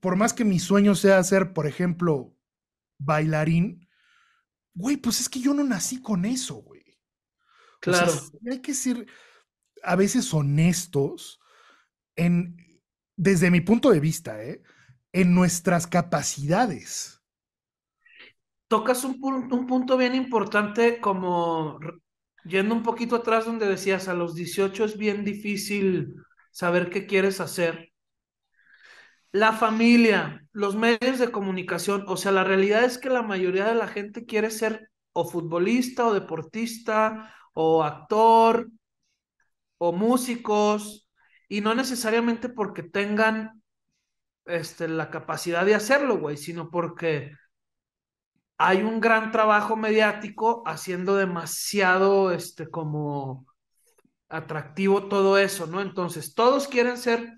por más que mi sueño sea ser, por ejemplo, bailarín, güey, pues es que yo no nací con eso, güey. Claro. hay que ser a veces honestos en, desde mi punto de vista, ¿eh? en nuestras capacidades. Tocas un, un punto bien importante como yendo un poquito atrás donde decías, a los 18 es bien difícil saber qué quieres hacer. La familia, los medios de comunicación, o sea, la realidad es que la mayoría de la gente quiere ser o futbolista o deportista o actor o músicos y no necesariamente porque tengan este, la capacidad de hacerlo, güey, sino porque hay un gran trabajo mediático haciendo demasiado, este, como atractivo todo eso, ¿no? Entonces, todos quieren ser,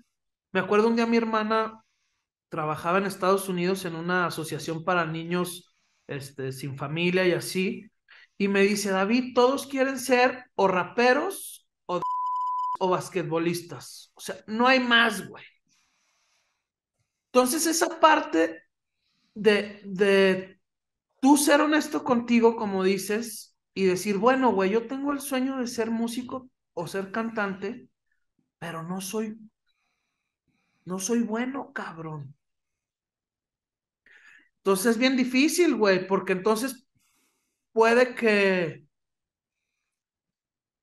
me acuerdo un día mi hermana trabajaba en Estados Unidos en una asociación para niños, este, sin familia y así, y me dice, David, todos quieren ser o raperos o, o basquetbolistas. O sea, no hay más, güey. Entonces esa parte de, de tú ser honesto contigo, como dices, y decir, bueno, güey, yo tengo el sueño de ser músico o ser cantante, pero no soy, no soy bueno, cabrón. Entonces es bien difícil, güey, porque entonces puede que,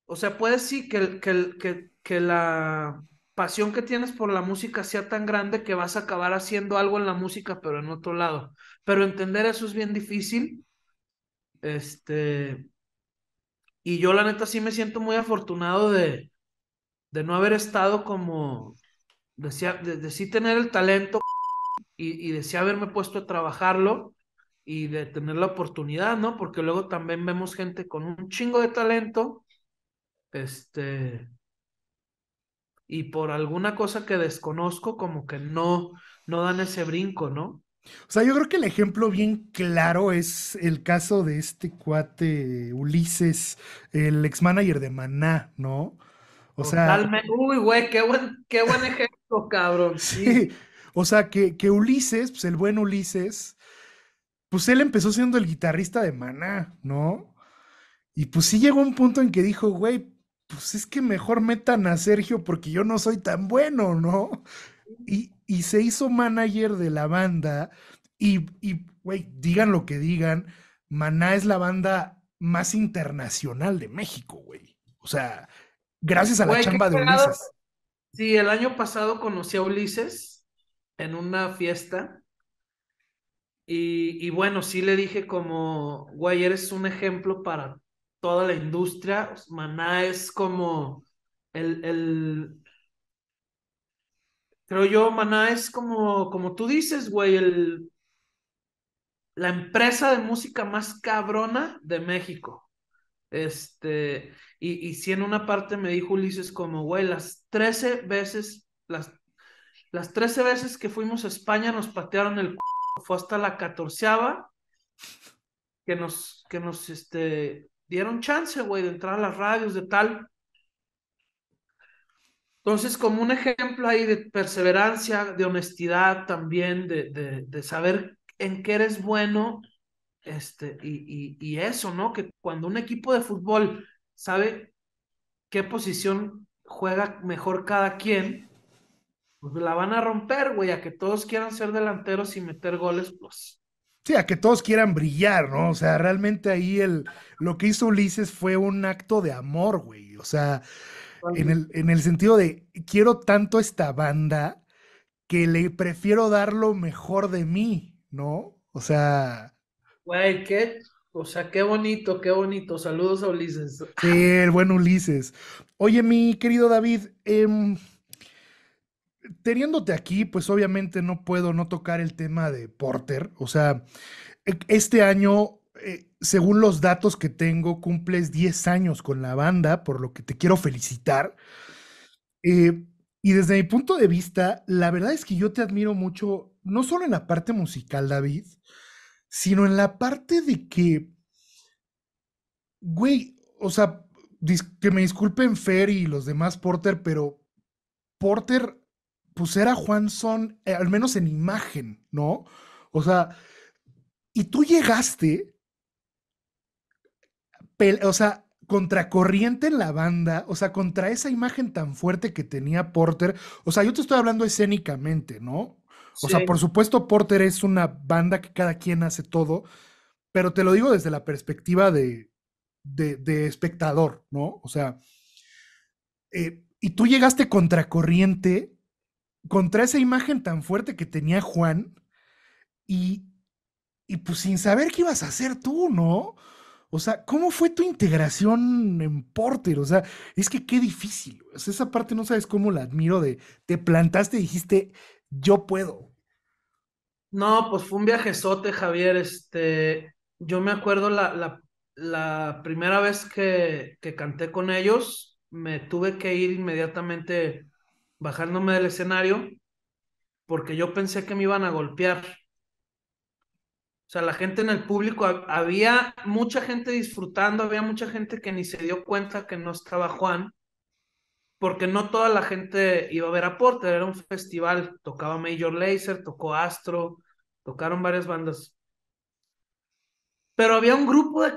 o sea, puede sí que, que la pasión que tienes por la música sea tan grande que vas a acabar haciendo algo en la música, pero en otro lado. Pero entender eso es bien difícil. Este, y yo la neta sí me siento muy afortunado de, de no haber estado como, decía, de, sí tener el talento y, y de sí haberme puesto a trabajarlo y de tener la oportunidad, ¿no? Porque luego también vemos gente con un chingo de talento, este, y por alguna cosa que desconozco, como que no, no dan ese brinco, ¿no? O sea, yo creo que el ejemplo bien claro es el caso de este cuate Ulises, el ex manager de Maná, ¿no? O sea. Uy, güey, qué buen, qué buen ejemplo, cabrón. O sea, que, que Ulises, pues el buen Ulises, pues él empezó siendo el guitarrista de Maná, ¿no? Y pues sí llegó un punto en que dijo, güey, pues es que mejor metan a Sergio porque yo no soy tan bueno, ¿no? Y, y se hizo manager de la banda y, y, güey, digan lo que digan, Maná es la banda más internacional de México, güey. O sea, gracias a la chamba de Ulises. Sí, el año pasado conocí a Ulises en una fiesta y, bueno, sí le dije como, güey, eres un ejemplo para toda la industria. Maná es como el, el... creo yo, Maná es como, como tú dices, güey, el, la empresa de música más cabrona de México. Este, y, y si en una parte me dijo Ulises como, güey, las 13 veces, las, las 13 veces que fuimos a España nos patearon el c fue hasta la catorceava que nos, que nos este, dieron chance, güey, de entrar a las radios, de tal. Entonces, como un ejemplo ahí de perseverancia, de honestidad también, de, saber en qué eres bueno, este, y, y, eso, ¿no? Que cuando un equipo de fútbol sabe qué posición juega mejor cada quien, pues la van a romper, güey, a que todos quieran ser delanteros y meter goles, pues. Sí, a que todos quieran brillar, ¿no? O sea, realmente ahí el, lo que hizo Ulises fue un acto de amor, güey. O sea, en el, sentido de, quiero tanto esta banda que le prefiero dar lo mejor de mí, ¿no? O sea... Güey, qué o sea, qué bonito, qué bonito. Saludos a Ulises. Sí, el buen Ulises. Oye, mi querido David, eh, teniéndote aquí, pues obviamente no puedo no tocar el tema de Porter. O sea, e, este año, eh, según los datos que tengo, cumples 10 años con la banda, por lo que te quiero felicitar. Eh, y desde mi punto de vista, la verdad es que yo te admiro mucho, no solo en la parte musical, David, sino en la parte de que, güey, o sea, que me disculpen Fer y los demás Porter, pero Porter pusiera a Juan Son, eh, al menos en imagen, ¿no? O sea, y tú llegaste, o sea, contracorriente en la banda, o sea, contra esa imagen tan fuerte que tenía Porter, o sea, yo te estoy hablando escénicamente, ¿no? O sea, por supuesto, Porter es una banda que cada quien hace todo, pero te lo digo desde la perspectiva de, de, espectador, ¿no? O sea, eh, y tú llegaste contracorriente contra esa imagen tan fuerte que tenía Juan y, y pues sin saber qué ibas a hacer tú, ¿no? O sea, ¿cómo fue tu integración en Porter? O sea, es que qué difícil. esa parte no sabes cómo la admiro de te plantaste y dijiste, yo puedo. No, pues fue un viajezote, Javier. Este, yo me acuerdo la, la primera vez que, que, canté con ellos, me tuve que ir inmediatamente bajándome del escenario porque yo pensé que me iban a golpear. O sea, la gente en el público, había mucha gente disfrutando, había mucha gente que ni se dio cuenta que no estaba Juan, porque no toda la gente iba a ver a Porter, era un festival, tocaba Major Lazer, tocó Astro, tocaron varias bandas. Pero había un grupo de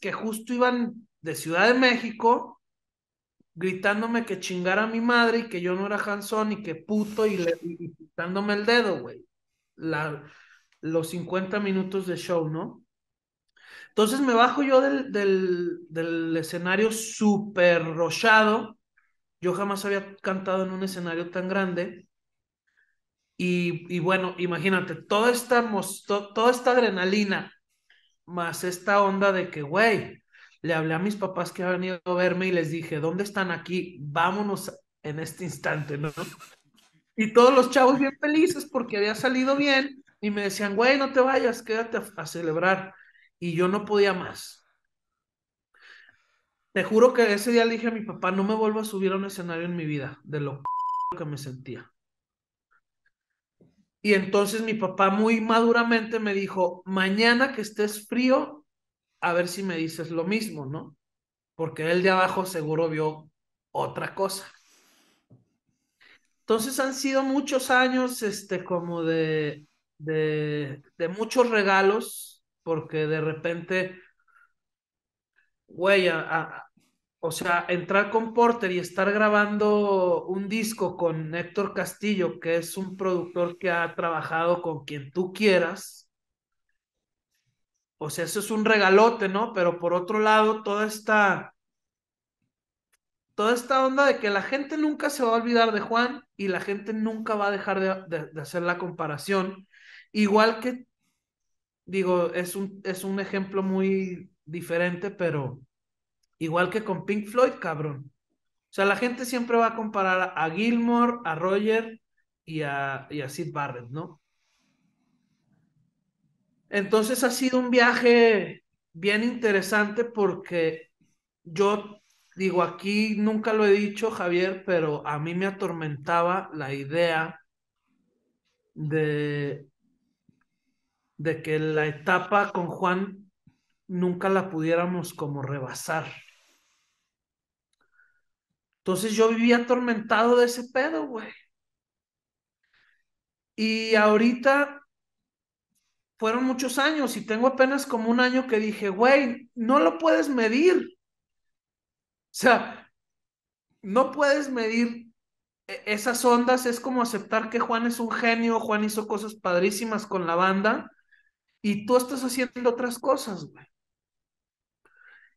que justo iban de Ciudad de México gritándome que chingara a mi madre y que yo no era Hanson y que puto y, le, quitándome el dedo, güey. La, los 50 minutos de show, ¿no? Entonces me bajo yo del, escenario súper rochado. Yo jamás había cantado en un escenario tan grande. Y, bueno, imagínate, toda esta, toda esta adrenalina, más esta onda de que, güey, le hablé a mis papás que habían ido a verme y les dije, ¿dónde están aquí? Vámonos en este instante, ¿no? Y todos los chavos bien felices porque había salido bien y me decían, güey, no te vayas, quédate a, celebrar. Y yo no podía más. Te juro que ese día le dije a mi papá, no me vuelvo a subir a un escenario en mi vida, de lo que me sentía. Y entonces mi papá muy maduramente me dijo, mañana que estés frío, a ver si me dices lo mismo, ¿no? Porque él de abajo seguro vio otra cosa. Entonces han sido muchos años, este, como de, de, muchos regalos, porque de repente, güey, o sea, entrar con Porter y estar grabando un disco con Héctor Castillo, que es un productor que ha trabajado con quien tú quieras, o sea, eso es un regalote, ¿no? Pero por otro lado, toda esta, toda esta onda de que la gente nunca se va a olvidar de Juan y la gente nunca va a dejar de, hacer la comparación, igual que, digo, es un, es un ejemplo muy diferente, pero igual que con Pink Floyd, cabrón. O sea, la gente siempre va a comparar a Gilmore, a Roger y a, y a Sid Barrett, ¿no? Entonces ha sido un viaje bien interesante porque yo digo, aquí nunca lo he dicho, Javier, pero a mí me atormentaba la idea de, de que la etapa con Juan nunca la pudiéramos como rebasar. Entonces yo vivía atormentado de ese pedo, güey. Y ahorita fueron muchos años y tengo apenas como un año que dije, güey, no lo puedes medir. O sea, no puedes medir e-, esas ondas, es como aceptar que Juan es un genio, Juan hizo cosas padrísimas con la banda y tú estás haciendo otras cosas, güey.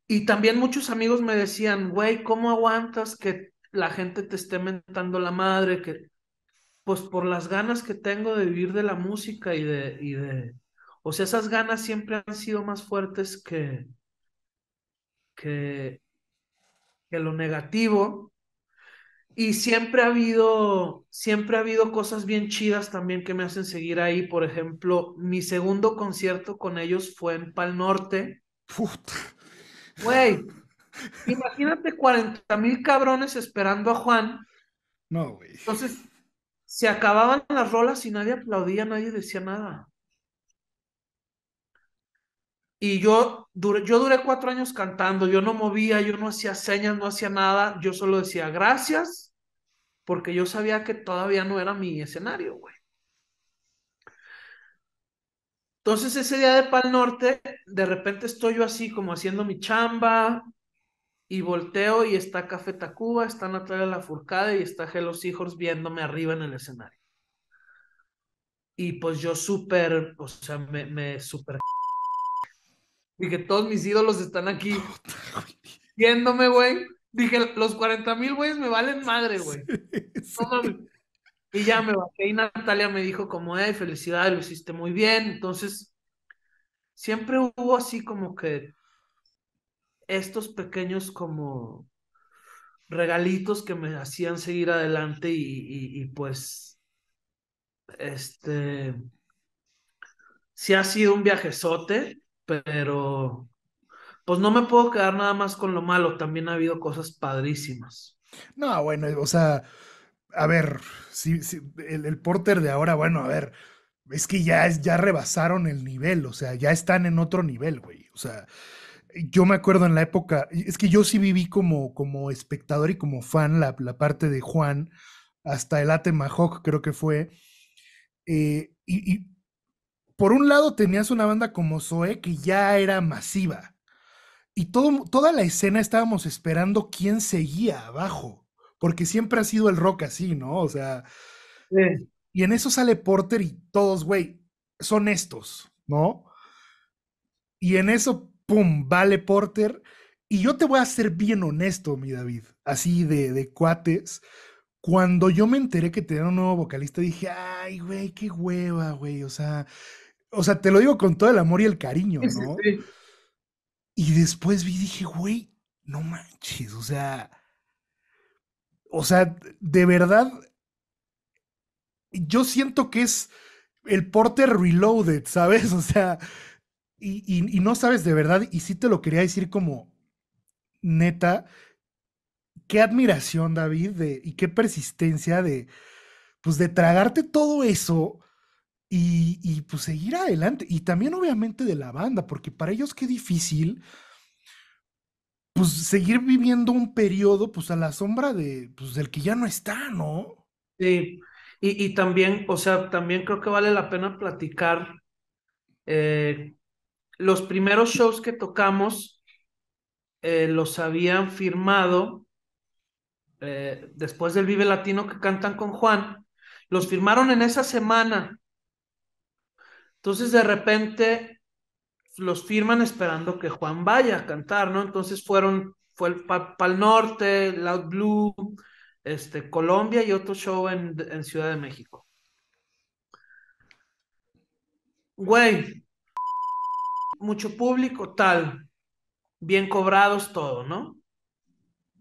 Y también muchos amigos me decían, güey, ¿cómo aguantas que la gente te esté mentando la madre? Que pues por las ganas que tengo de vivir de la música y de, y de, o sea, esas ganas siempre han sido más fuertes que, que, que lo negativo. Y siempre ha habido, siempre ha habido cosas bien chidas también que me hacen seguir ahí. Por ejemplo, mi segundo concierto con ellos fue en Pal Norte. Puta. Güey, imagínate 40 mil cabrones esperando a Juan. No, güey. Entonces, se acababan las rolas y nadie aplaudía, nadie decía nada. Y yo duré, yo duré cuatro años cantando, yo no movía, yo no hacía señas, no hacía nada, yo solo decía gracias, porque yo sabía que todavía no era mi escenario, güey. Entonces ese día de Pal Norte, de repente estoy yo así como haciendo mi chamba y volteo y está Café Tacuba, está la furcada y está Hello Hijos viéndome arriba en el escenario. Y pues yo súper, o sea, me, me súper Dije, todos mis ídolos están aquí viéndome, güey. Dije, los 40 mil güeyes me valen madre, güey. Y ya me bajé y Natalia me dijo como, hey felicidad lo hiciste muy bien. Entonces, siempre hubo así como que estos pequeños como regalitos que me hacían seguir adelante y, pues, este, si ha sido un viajezote pero pues no me puedo quedar nada más con lo malo, también ha habido cosas padrísimas. No, bueno, o sea, a ver, si, el, el, porter de ahora, bueno, a ver, es que ya, ya rebasaron el nivel, o sea, ya están en otro nivel, güey, o sea, yo me acuerdo en la época, es que yo sí viví como, como espectador y como fan la, parte de Juan, hasta el Mahawk, creo que fue, eh, y por un lado tenías una banda como Zoe que ya era masiva. Y todo, toda la escena estábamos esperando quién seguía abajo, porque siempre ha sido el rock así, ¿no? O sea, y en eso sale Porter y todos, güey, son estos, ¿no? Y en eso, ¡pum!, vale Porter. Y yo te voy a ser bien honesto, mi David, así de, de cuates. Cuando yo me enteré que tenía un nuevo vocalista, dije, ay, güey, qué hueva, güey. O sea, o sea, te lo digo con todo el amor y el cariño, ¿no? Y después vi y dije, güey, no manches, o sea, o sea, de verdad, yo siento que es el Porter Reloaded, ¿sabes? O sea, y, no sabes de verdad, y sí te lo quería decir como neta, qué admiración, David, de, y qué persistencia de, pues de tragarte todo eso y, pues seguir adelante. Y también obviamente de la banda, porque para ellos qué difícil, pues seguir viviendo un periodo pues a la sombra de, pues, del que ya no está, ¿no? Sí, y, también, o sea, también creo que vale la pena platicar eh, los primeros shows que tocamos eh, los habían firmado eh, después del Vive Latino que cantan con Juan. Los firmaron en esa semana entonces de repente los firman esperando que Juan vaya a cantar, ¿no? Entonces fueron, fue el Pal Norte, Loud Blue, este, Colombia y otro show en, Ciudad de México. Güey, mucho público, tal, bien cobrados, todo, ¿no?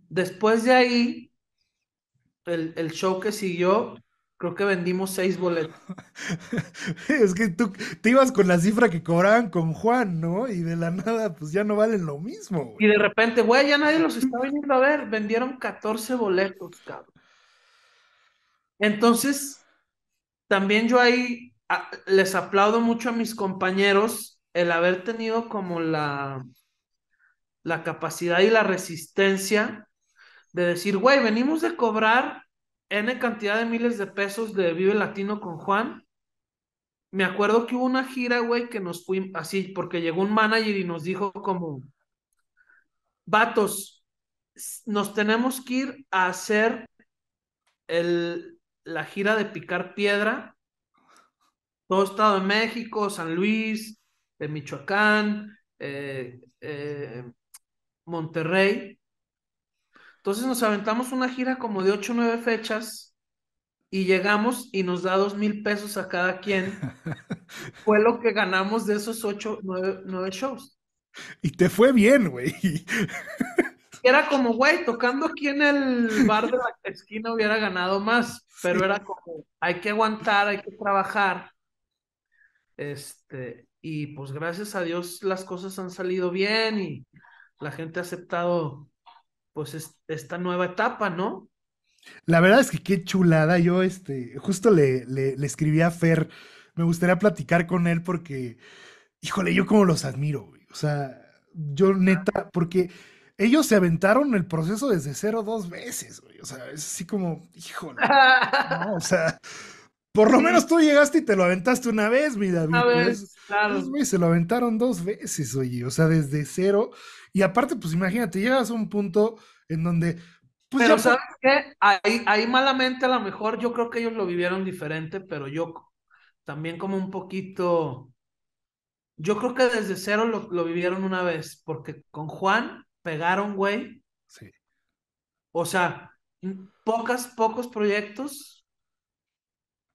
Después de ahí, el, el show que siguió Creo que vendimos seis boletos. es que tú te ibas con la cifra que cobraban con Juan, ¿no? Y de la nada, pues ya no valen lo mismo. Y de repente, güey, ya nadie los está viniendo a ver. Vendieron 14 boletos, cabrón. Entonces, también yo ahí les aplaudo mucho a mis compañeros el haber tenido como la, la capacidad y la resistencia de decir, güey, venimos de cobrar N cantidad de miles de pesos de Vive Latino con Juan. Me acuerdo que hubo una gira, güey, que nos fuimos así, porque llegó un manager y nos dijo como, vatos, nos tenemos que ir a hacer el, la gira de picar piedra. Todo Estado de México, San Luis, de Michoacán, eh, eh, Monterrey. Entonces nos aventamos una gira como de ocho o 9 fechas y llegamos y nos da dos mil pesos a cada quien. Fue lo que ganamos de esos ocho, nueve, 9 shows. Y te fue bien, güey. Era como, güey, tocando aquí en el bar de la esquina hubiera ganado más, pero era como, hay que aguantar, hay que trabajar. Este, y pues gracias a Dios las cosas han salido bien y la gente ha aceptado pues esta nueva etapa, ¿no? La verdad es que qué chulada. Yo, este, justo le, le, escribí a Fer, me gustaría platicar con él porque, híjole, yo como los admiro, güey. O sea, yo neta, porque ellos se aventaron el proceso desde cero dos veces, güey. O sea, es así como, híjole, no, o sea. Por lo menos tú llegaste y te lo aventaste una vez, mi David. Pues, pues, se lo aventaron dos veces, oye. O sea, desde cero. Y aparte, pues imagínate, llegas a un punto en donde... Pues, pero ¿sabes que Ahí, malamente a lo mejor yo creo que ellos lo vivieron diferente, pero yo también como un poquito... Yo creo que desde cero lo, vivieron una vez, porque con Juan pegaron, güey. Sí. O sea, pocas, pocos proyectos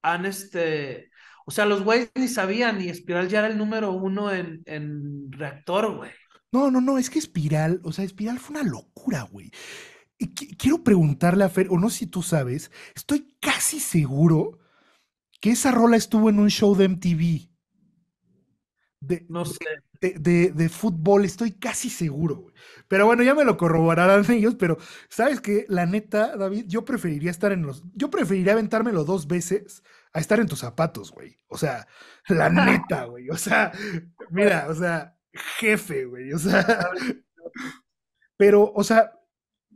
han este. O sea, los güeyes ni sabían, y Espiral ya era el número uno en, en reactor, güey. No, no, no, es que Espiral, o sea, Espiral fue una locura, güey. Y quiero preguntarle a Fer, o no si tú sabes, estoy casi seguro que esa rola estuvo en un show de MTV. De, no sé. De, de, fútbol, estoy casi seguro, güey. Pero bueno, ya me lo corroborarán ellos, pero sabes que la neta, David, yo preferiría estar en los. Yo preferiría aventármelo dos veces a estar en tus zapatos, güey. O sea, la neta, güey. O sea, mira, o sea, jefe, güey. O sea. Pero, o sea,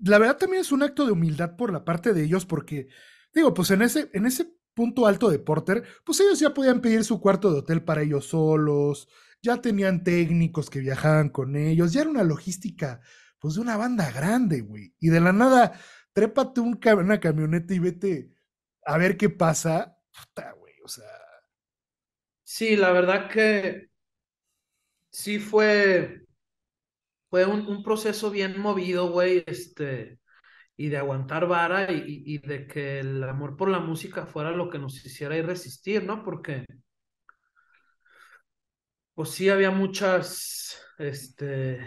la verdad también es un acto de humildad por la parte de ellos, porque, digo, pues en ese, en ese punto alto de Porter, pues ellos ya podían pedir su cuarto de hotel para ellos solos, ya tenían técnicos que viajaban con ellos, ya era una logística, pues de una banda grande, güey. Y de la nada, trépate un una camioneta y vete a ver qué pasa. Puta, güey, o sea. Sí, la verdad que sí fue, fue un, proceso bien movido, güey, este, y de aguantar vara y, y, de que el amor por la música fuera lo que nos hiciera ir resistir, ¿no? Porque, pues sí, había muchas, este,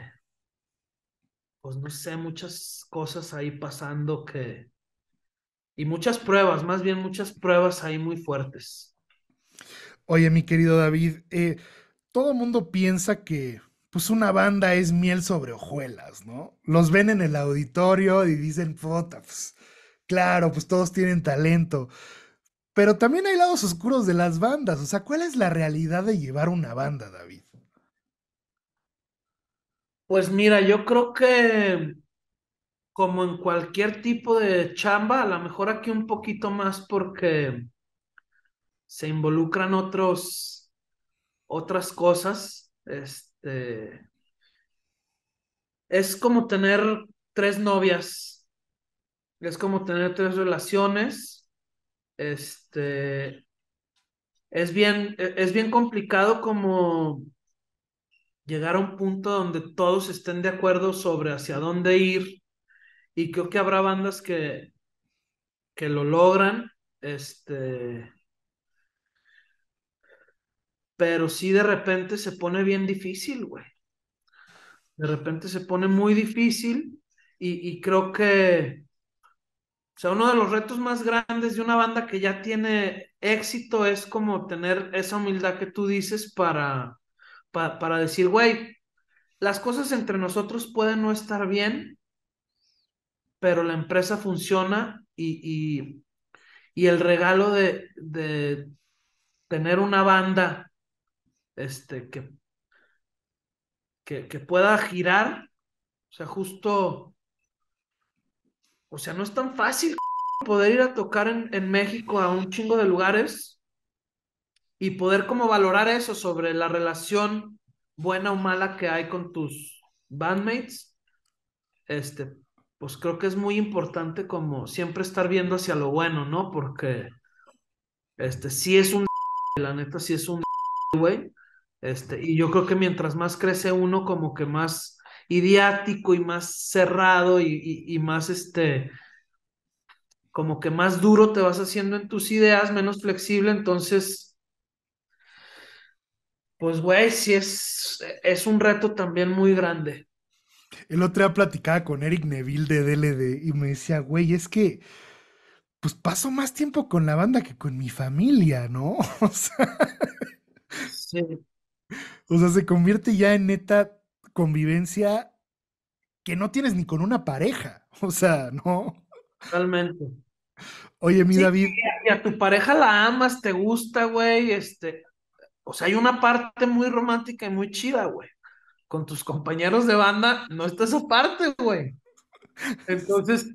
pues no sé, muchas cosas ahí pasando que, y muchas pruebas, más bien muchas pruebas ahí muy fuertes. Oye, mi querido David, eh, todo mundo piensa que pues una banda es miel sobre hojuelas, ¿no? Los ven en el auditorio y dicen, puta, pues claro, pues todos tienen talento. Pero también hay lados oscuros de las bandas. O sea, ¿cuál es la realidad de llevar una banda, David? Pues mira, yo creo que como en cualquier tipo de chamba, a lo mejor aquí un poquito más porque se involucran otros otras cosas, este, es como tener tres novias, es como tener tres relaciones, este, es bien, e, es bien complicado como llegar a un punto donde todos estén de acuerdo sobre hacia dónde ir y creo que habrá bandas que, que lo logran, este, pero sí de repente se pone bien difícil, güey. De repente se pone muy difícil y, creo que, o sea, uno de los retos más grandes de una banda que ya tiene éxito es como tener esa humildad que tú dices para, para, para decir, güey, las cosas entre nosotros pueden no estar bien, pero la empresa funciona y, el regalo de, de, tener una banda este, que, que, pueda girar. O sea, justo, o sea, no es tan fácil poder ir a tocar en, México a un chingo de lugares y poder como valorar eso sobre la relación buena o mala que hay con tus bandmates, este, pues creo que es muy importante como siempre estar viendo hacia lo bueno, ¿no? Porque este sí es un la neta sí es un güey este, y yo creo que mientras más crece uno, como que más idiático y más cerrado y, más este, como que más duro te vas haciendo en tus ideas, menos flexible, entonces, pues güey, sí es, es un reto también muy grande. El otro día platicaba con Eric Neville de DLD y me decía, güey, es que pues paso más tiempo con la banda que con mi familia, ¿no? Sí. O sea, se convierte ya en neta convivencia que no tienes ni con una pareja. O sea, no. Totalmente. Oye, mi David. Y a tu pareja la amas, te gusta, güey. Este, o sea, hay una parte muy romántica y muy chida, güey. Con tus compañeros de banda no está esa parte, güey. Entonces,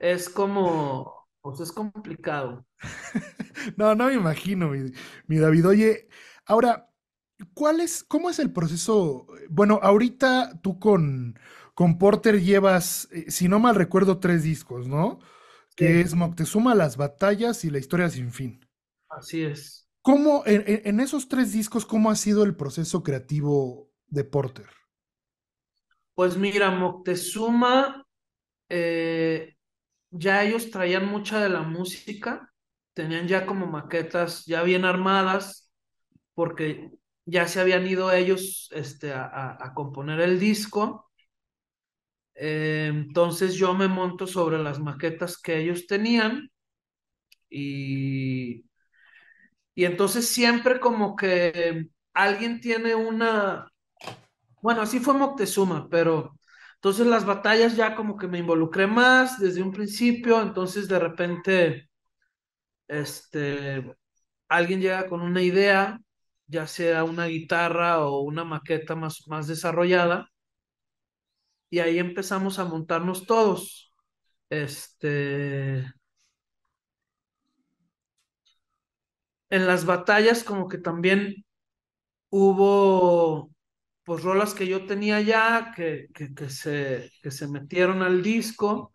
es como, O pues, sea, es complicado. no, no me imagino, mi David. Oye, ahora, ¿Cuál es, cómo es el proceso? Eh, bueno, ahorita tú con, Porter llevas, eh, si no mal recuerdo, tres discos, ¿no? Que es Moctezuma, Las Batallas y La Historia Sin Fin. Así es. ¿Cómo, en, esos tres discos, cómo ha sido el proceso creativo de Porter? Pues mira, Moctezuma, eh, ya ellos traían mucha de la música, tenían ya como maquetas ya bien armadas, porque ya se habían ido ellos este, a, componer el disco. Eh, entonces yo me monto sobre las maquetas que ellos tenían y, y entonces siempre como que alguien tiene una, bueno, así fue Moctezuma, pero entonces las batallas ya como que me involucré más desde un principio, entonces de repente, este, alguien llega con una idea ya sea una guitarra o una maqueta más, más desarrollada. Y ahí empezamos a montarnos todos. Este. En las batallas, como que también hubo pues rolas que yo tenía ya, que, que, se, que se metieron al disco,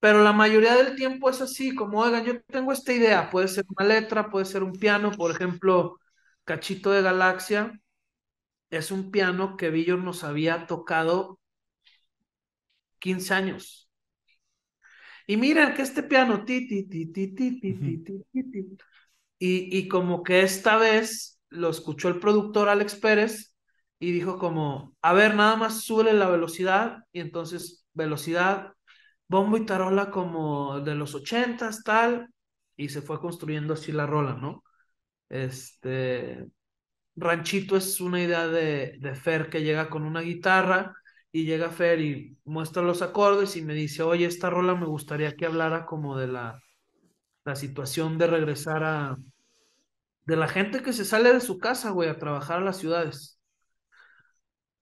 pero la mayoría del tiempo es así, como, oigan, yo tengo esta idea, puede ser una letra, puede ser un piano, por ejemplo, Cachito de Galaxia es un piano que Billo nos había tocado 15 años. Y miren que este piano, ti, ti, ti, ti, ti, ti, ti, Y, y como que esta vez lo escuchó el productor Alex Pérez y dijo como, a ver, nada más suele la velocidad y entonces velocidad, bombo y tarola como de los ochentas, tal, y se fue construyendo así la rola, ¿no? Este, Ranchito es una idea de, Fer que llega con una guitarra y llega Fer y muestra los acordes y me dice, oye, esta rola me gustaría que hablara como de la, la situación de regresar a... de la gente que se sale de su casa, güey, a trabajar a las ciudades.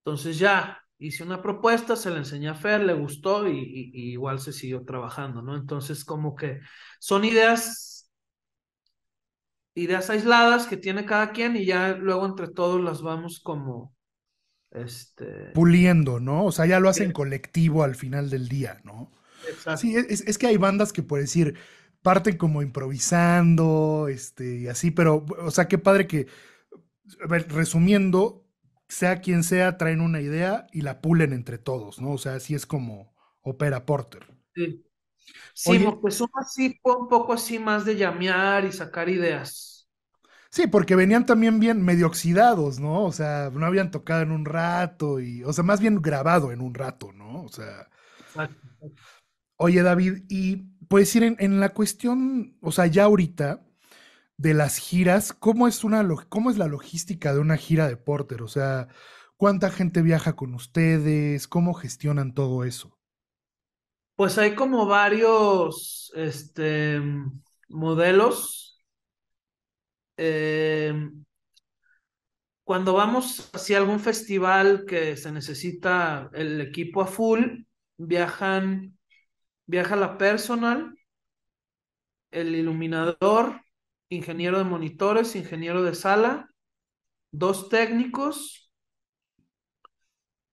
Entonces ya, hice una propuesta, se la enseñé a Fer, le gustó y igual se siguió trabajando, ¿no? Entonces como que son ideas ideas aisladas que tiene cada quien y ya luego entre todos las vamos como este... puliendo, ¿no? O sea, ya lo hacen colectivo al final del día, ¿no? Sí, es, que hay bandas que por decir parten como improvisando, este, y así, pero, o sea, qué padre que, a ver, resumiendo, sea quien sea, traen una idea y la pulen entre todos, ¿no? O sea, así es como opera Porter. Sí, Sí, pues Moctezuma así, fue un poco así más de llamear y sacar ideas. Sí, porque venían también bien medio oxidados, ¿no? O sea, no habían tocado en un rato y, o sea, más bien grabado en un rato, ¿no? O sea. Oye, David, y puedes ir en, la cuestión, o sea, ya ahorita, de las giras, ¿cómo es, una, ¿cómo es la logística de una gira de Porter? O sea, ¿cuánta gente viaja con ustedes? ¿Cómo gestionan todo eso? Pues hay como varios este, modelos. Eh, cuando vamos hacia algún festival que se necesita el equipo a full, viajan, viaja la personal, el iluminador, ingeniero de monitores, ingeniero de sala, dos técnicos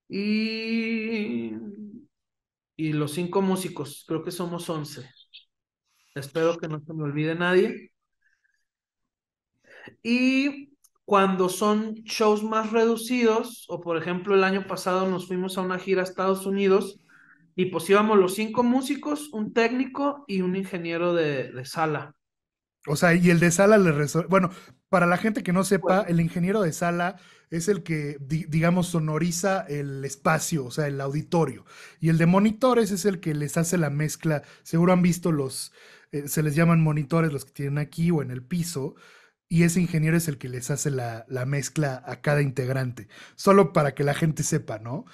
y y los cinco músicos, creo que somos once. Espero que no se me olvide nadie. Y cuando son shows más reducidos, o por ejemplo el año pasado nos fuimos a una gira a Estados Unidos y pues íbamos los cinco músicos, un técnico y un ingeniero de, de sala. O sea, y el de Sala le Bueno, para la gente que no sepa, el ingeniero de Sala es el que, digamos, sonoriza el espacio, o sea, el auditorio. Y el de monitores es el que les hace la mezcla. Seguro han visto los, eh, se les llaman monitores los que tienen aquí o en el piso. Y ese ingeniero es el que les hace la, mezcla a cada integrante. Solo para que la gente sepa, ¿no?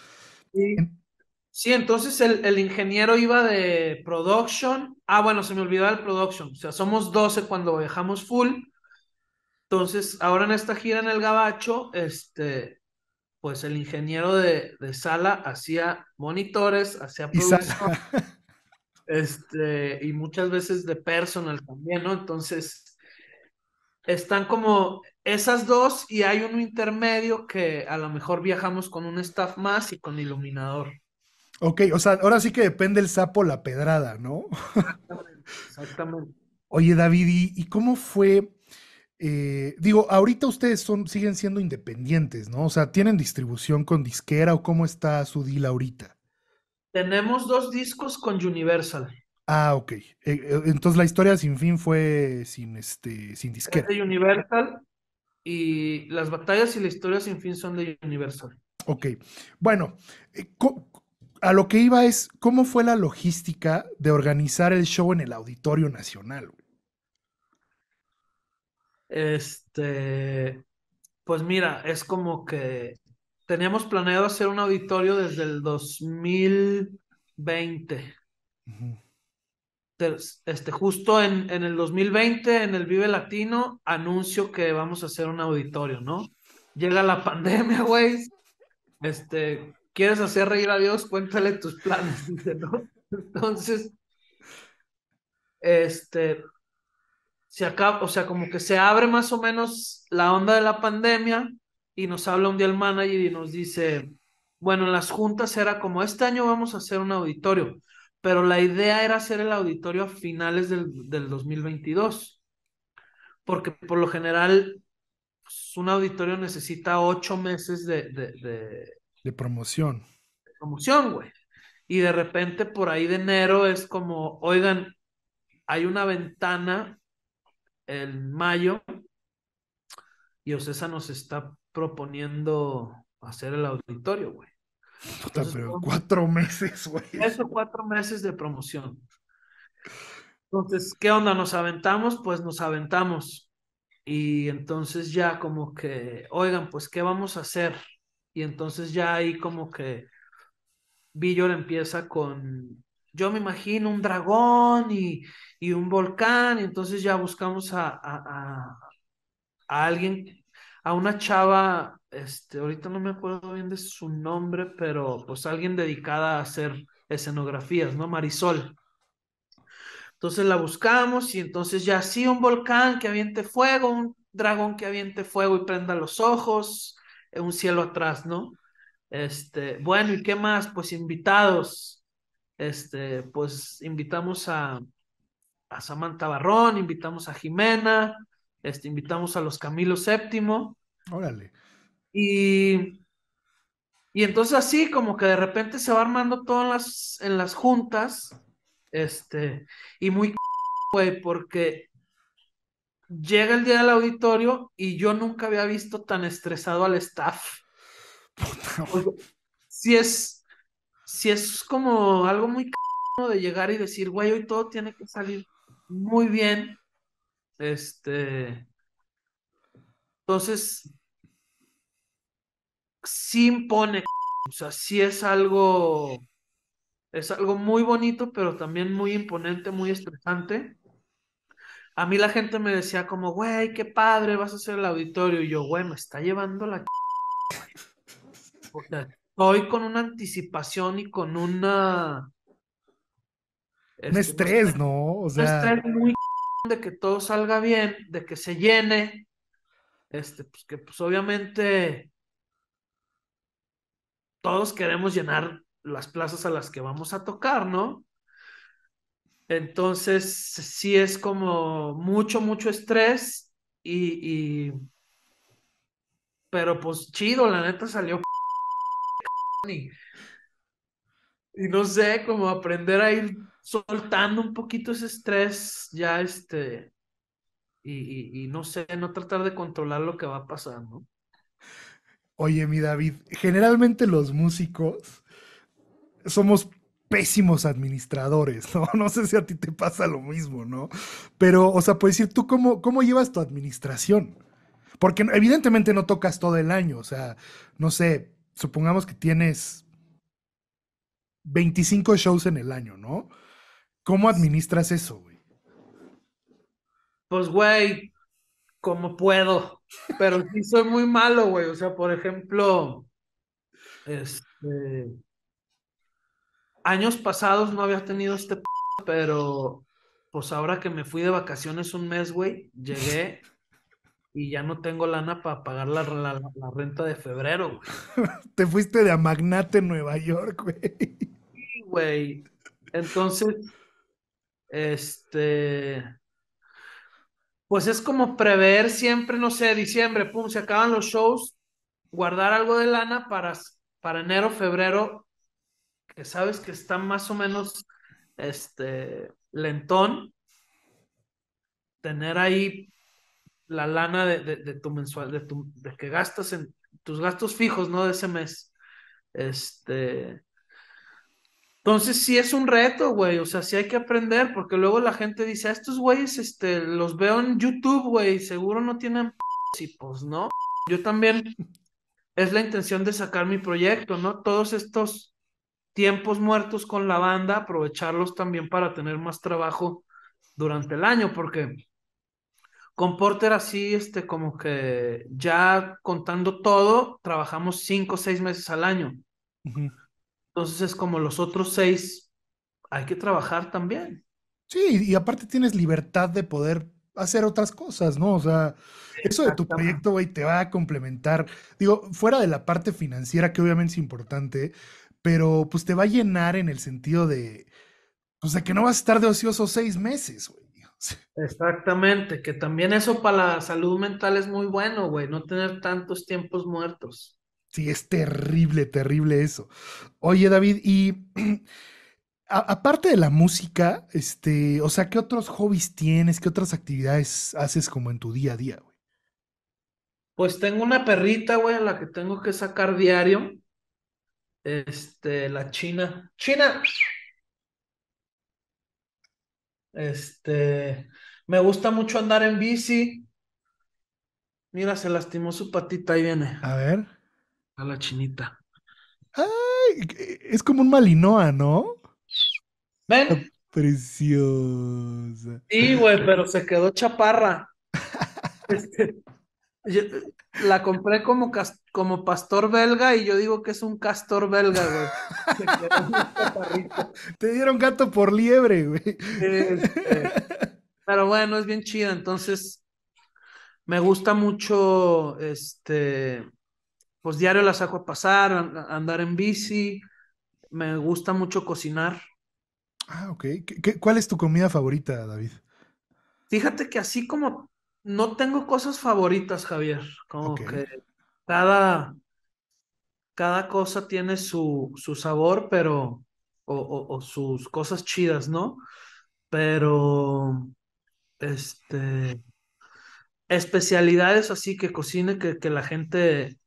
Sí, entonces el, ingeniero iba de production. Ah, bueno, se me olvidó el production. O sea, somos 12 cuando viajamos full. Entonces, ahora en esta gira en el Gabacho, este, pues el ingeniero de, de sala hacía monitores, hacía producción. Este, y muchas veces de personal también, ¿no? Entonces, están como esas dos y hay uno intermedio que a lo mejor viajamos con un staff más y con iluminador. Ok, o sea, ahora sí que depende el sapo la pedrada, ¿no? Exactamente. Oye, David, ¿y, cómo fue? Eh, digo, ahorita ustedes son, siguen siendo independientes, ¿no? O sea, ¿tienen distribución con disquera o cómo está su deal ahorita? Tenemos dos discos con Universal. Ah, ok. Eh, eh, entonces la historia sin fin fue sin este, sin disquera. Es de Universal y las batallas y la historia sin fin son de Universal. Ok. Bueno, a lo que iba es, ¿cómo fue la logística de organizar el show en el Auditorio Nacional? Este, pues mira, es como que teníamos planeado hacer un auditorio desde el 2020. Este, justo en, en, el 2020, en el Vive Latino, anuncio que vamos a hacer un auditorio, ¿no? Llega la pandemia, güey. Este, quieres hacer reír a Dios, cuéntale tus planes, ¿no? Entonces, este, se acaba, o sea, como que se abre más o menos la onda de la pandemia y nos habla un día el manager y nos dice, bueno, en las juntas era como, este año vamos a hacer un auditorio, pero la idea era hacer el auditorio a finales del, 2022, porque por lo general pues, un auditorio necesita ocho meses de de promoción. De promoción, güey. Y de repente por ahí de enero es como, oigan, hay una ventana en mayo y Ocesa nos está proponiendo hacer el auditorio, güey. cuatro meses, güey. Eso, cuatro meses de promoción. Entonces, ¿qué onda? ¿Nos aventamos? Pues nos aventamos. Y entonces ya como que, oigan, pues, ¿qué vamos a hacer? Y entonces ya ahí como que Villor empieza con, yo me imagino un dragón y, y un volcán, y entonces ya buscamos a, a, a, alguien, a una chava este, ahorita no me acuerdo bien de su nombre, pero pues alguien dedicada a hacer escenografías, ¿no? Marisol. Entonces la buscamos y entonces ya sí, un volcán que aviente fuego, un dragón que aviente fuego y prenda los ojos, un cielo atrás, ¿no? Este, bueno, ¿y qué más? Pues invitados. Este, pues invitamos a, a Samantha Barrón, invitamos a Jimena, este, invitamos a los Camilo VII. Órale. Y, y entonces así como que de repente se va armando todo en las, en las juntas, este, y muy güey, porque llega el día del auditorio y yo nunca había visto tan estresado al staff. Si es, si es como algo muy c de llegar y decir, güey, hoy todo tiene que salir muy bien. Este. Entonces, sí impone, o sea, sí es algo, es algo muy bonito, pero también muy imponente, muy estresante a mí la gente me decía como, güey, qué padre, vas a hacer el auditorio. Y yo, güey, me está llevando la... O estoy con una anticipación y con una... Un este, estrés, ¿no? Un estrés muy de que todo salga bien, de que se llene. Este, pues que pues obviamente todos queremos llenar las plazas a las que vamos a tocar, ¿no? Entonces, sí es como mucho, mucho estrés y, Pero pues chido, la neta salió... Y, no sé, como aprender a ir soltando un poquito ese estrés, ya este... y no sé, no tratar de controlar lo que va pasando. Oye, mi David, generalmente los músicos somos pésimos administradores, ¿no? No sé si a ti te pasa lo mismo, ¿no? Pero, o sea, puedes decir, ¿tú cómo, cómo llevas tu administración? Porque evidentemente no tocas todo el año, o sea, no sé, supongamos que tienes 25 shows en el año, ¿no? ¿Cómo administras eso, güey? Pues, güey, como puedo, pero sí soy muy malo, güey, o sea, por ejemplo, este años pasados no había tenido este pero pues ahora que me fui de vacaciones un mes, güey, llegué y ya no tengo lana para pagar la, la, renta de febrero, Te fuiste de a Magnate, Nueva York, güey. Sí, güey. Entonces, este. Pues es como prever siempre, no sé, diciembre, pum, se acaban los shows, guardar algo de lana para, para enero, febrero, que sabes que está más o menos este, lentón, tener ahí la lana de, tu mensual, de, tu, de que gastas en tus gastos fijos, ¿no? De ese mes. Este. Entonces sí es un reto, güey, o sea, sí hay que aprender, porque luego la gente dice, a ah, estos güeyes, este, los veo en YouTube, güey, seguro no tienen p pues no. Yo también es la intención de sacar mi proyecto, ¿no? Todos estos tiempos muertos con la banda, aprovecharlos también para tener más trabajo durante el año, porque con Porter así, este, como que ya contando todo, trabajamos cinco o seis meses al año. Entonces es como los otros seis, hay que trabajar también. Sí, y aparte tienes libertad de poder hacer otras cosas, ¿no? O sea, eso de tu proyecto, güey, te va a complementar. Digo, fuera de la parte financiera, que obviamente es importante, pero pues te va a llenar en el sentido de, o pues, sea, que no vas a estar de ocioso seis meses, güey. Exactamente, que también eso para la salud mental es muy bueno, güey, no tener tantos tiempos muertos. Sí, es terrible, terrible eso. Oye, David, y aparte de la música, este, o sea, ¿qué otros hobbies tienes? ¿Qué otras actividades haces como en tu día a día, güey? Pues tengo una perrita, güey, a la que tengo que sacar diario. Este, la China. China. Este, me gusta mucho andar en bici. Mira, se lastimó su patita, ahí viene. A ver. A la chinita. Ay, es como un malinoa, ¿no? Ven. Preciosa. Sí, güey, pero se quedó chaparra. Este, Eh, la compré como, como pastor belga y yo digo que es un castor belga, güey. Te dieron gato por liebre, güey. Este, pero bueno, es bien chida. Entonces, me gusta mucho, este, pues diario la saco a pasar, andar en bici. Me gusta mucho cocinar. Ah, ok. cuál es tu comida favorita, David? Fíjate que así como no tengo cosas favoritas, Javier. Como que cada, cada cosa tiene su, su sabor, pero. O, o, sus cosas chidas, ¿no? Pero. Este. Especialidades así que cocine, que, que la gente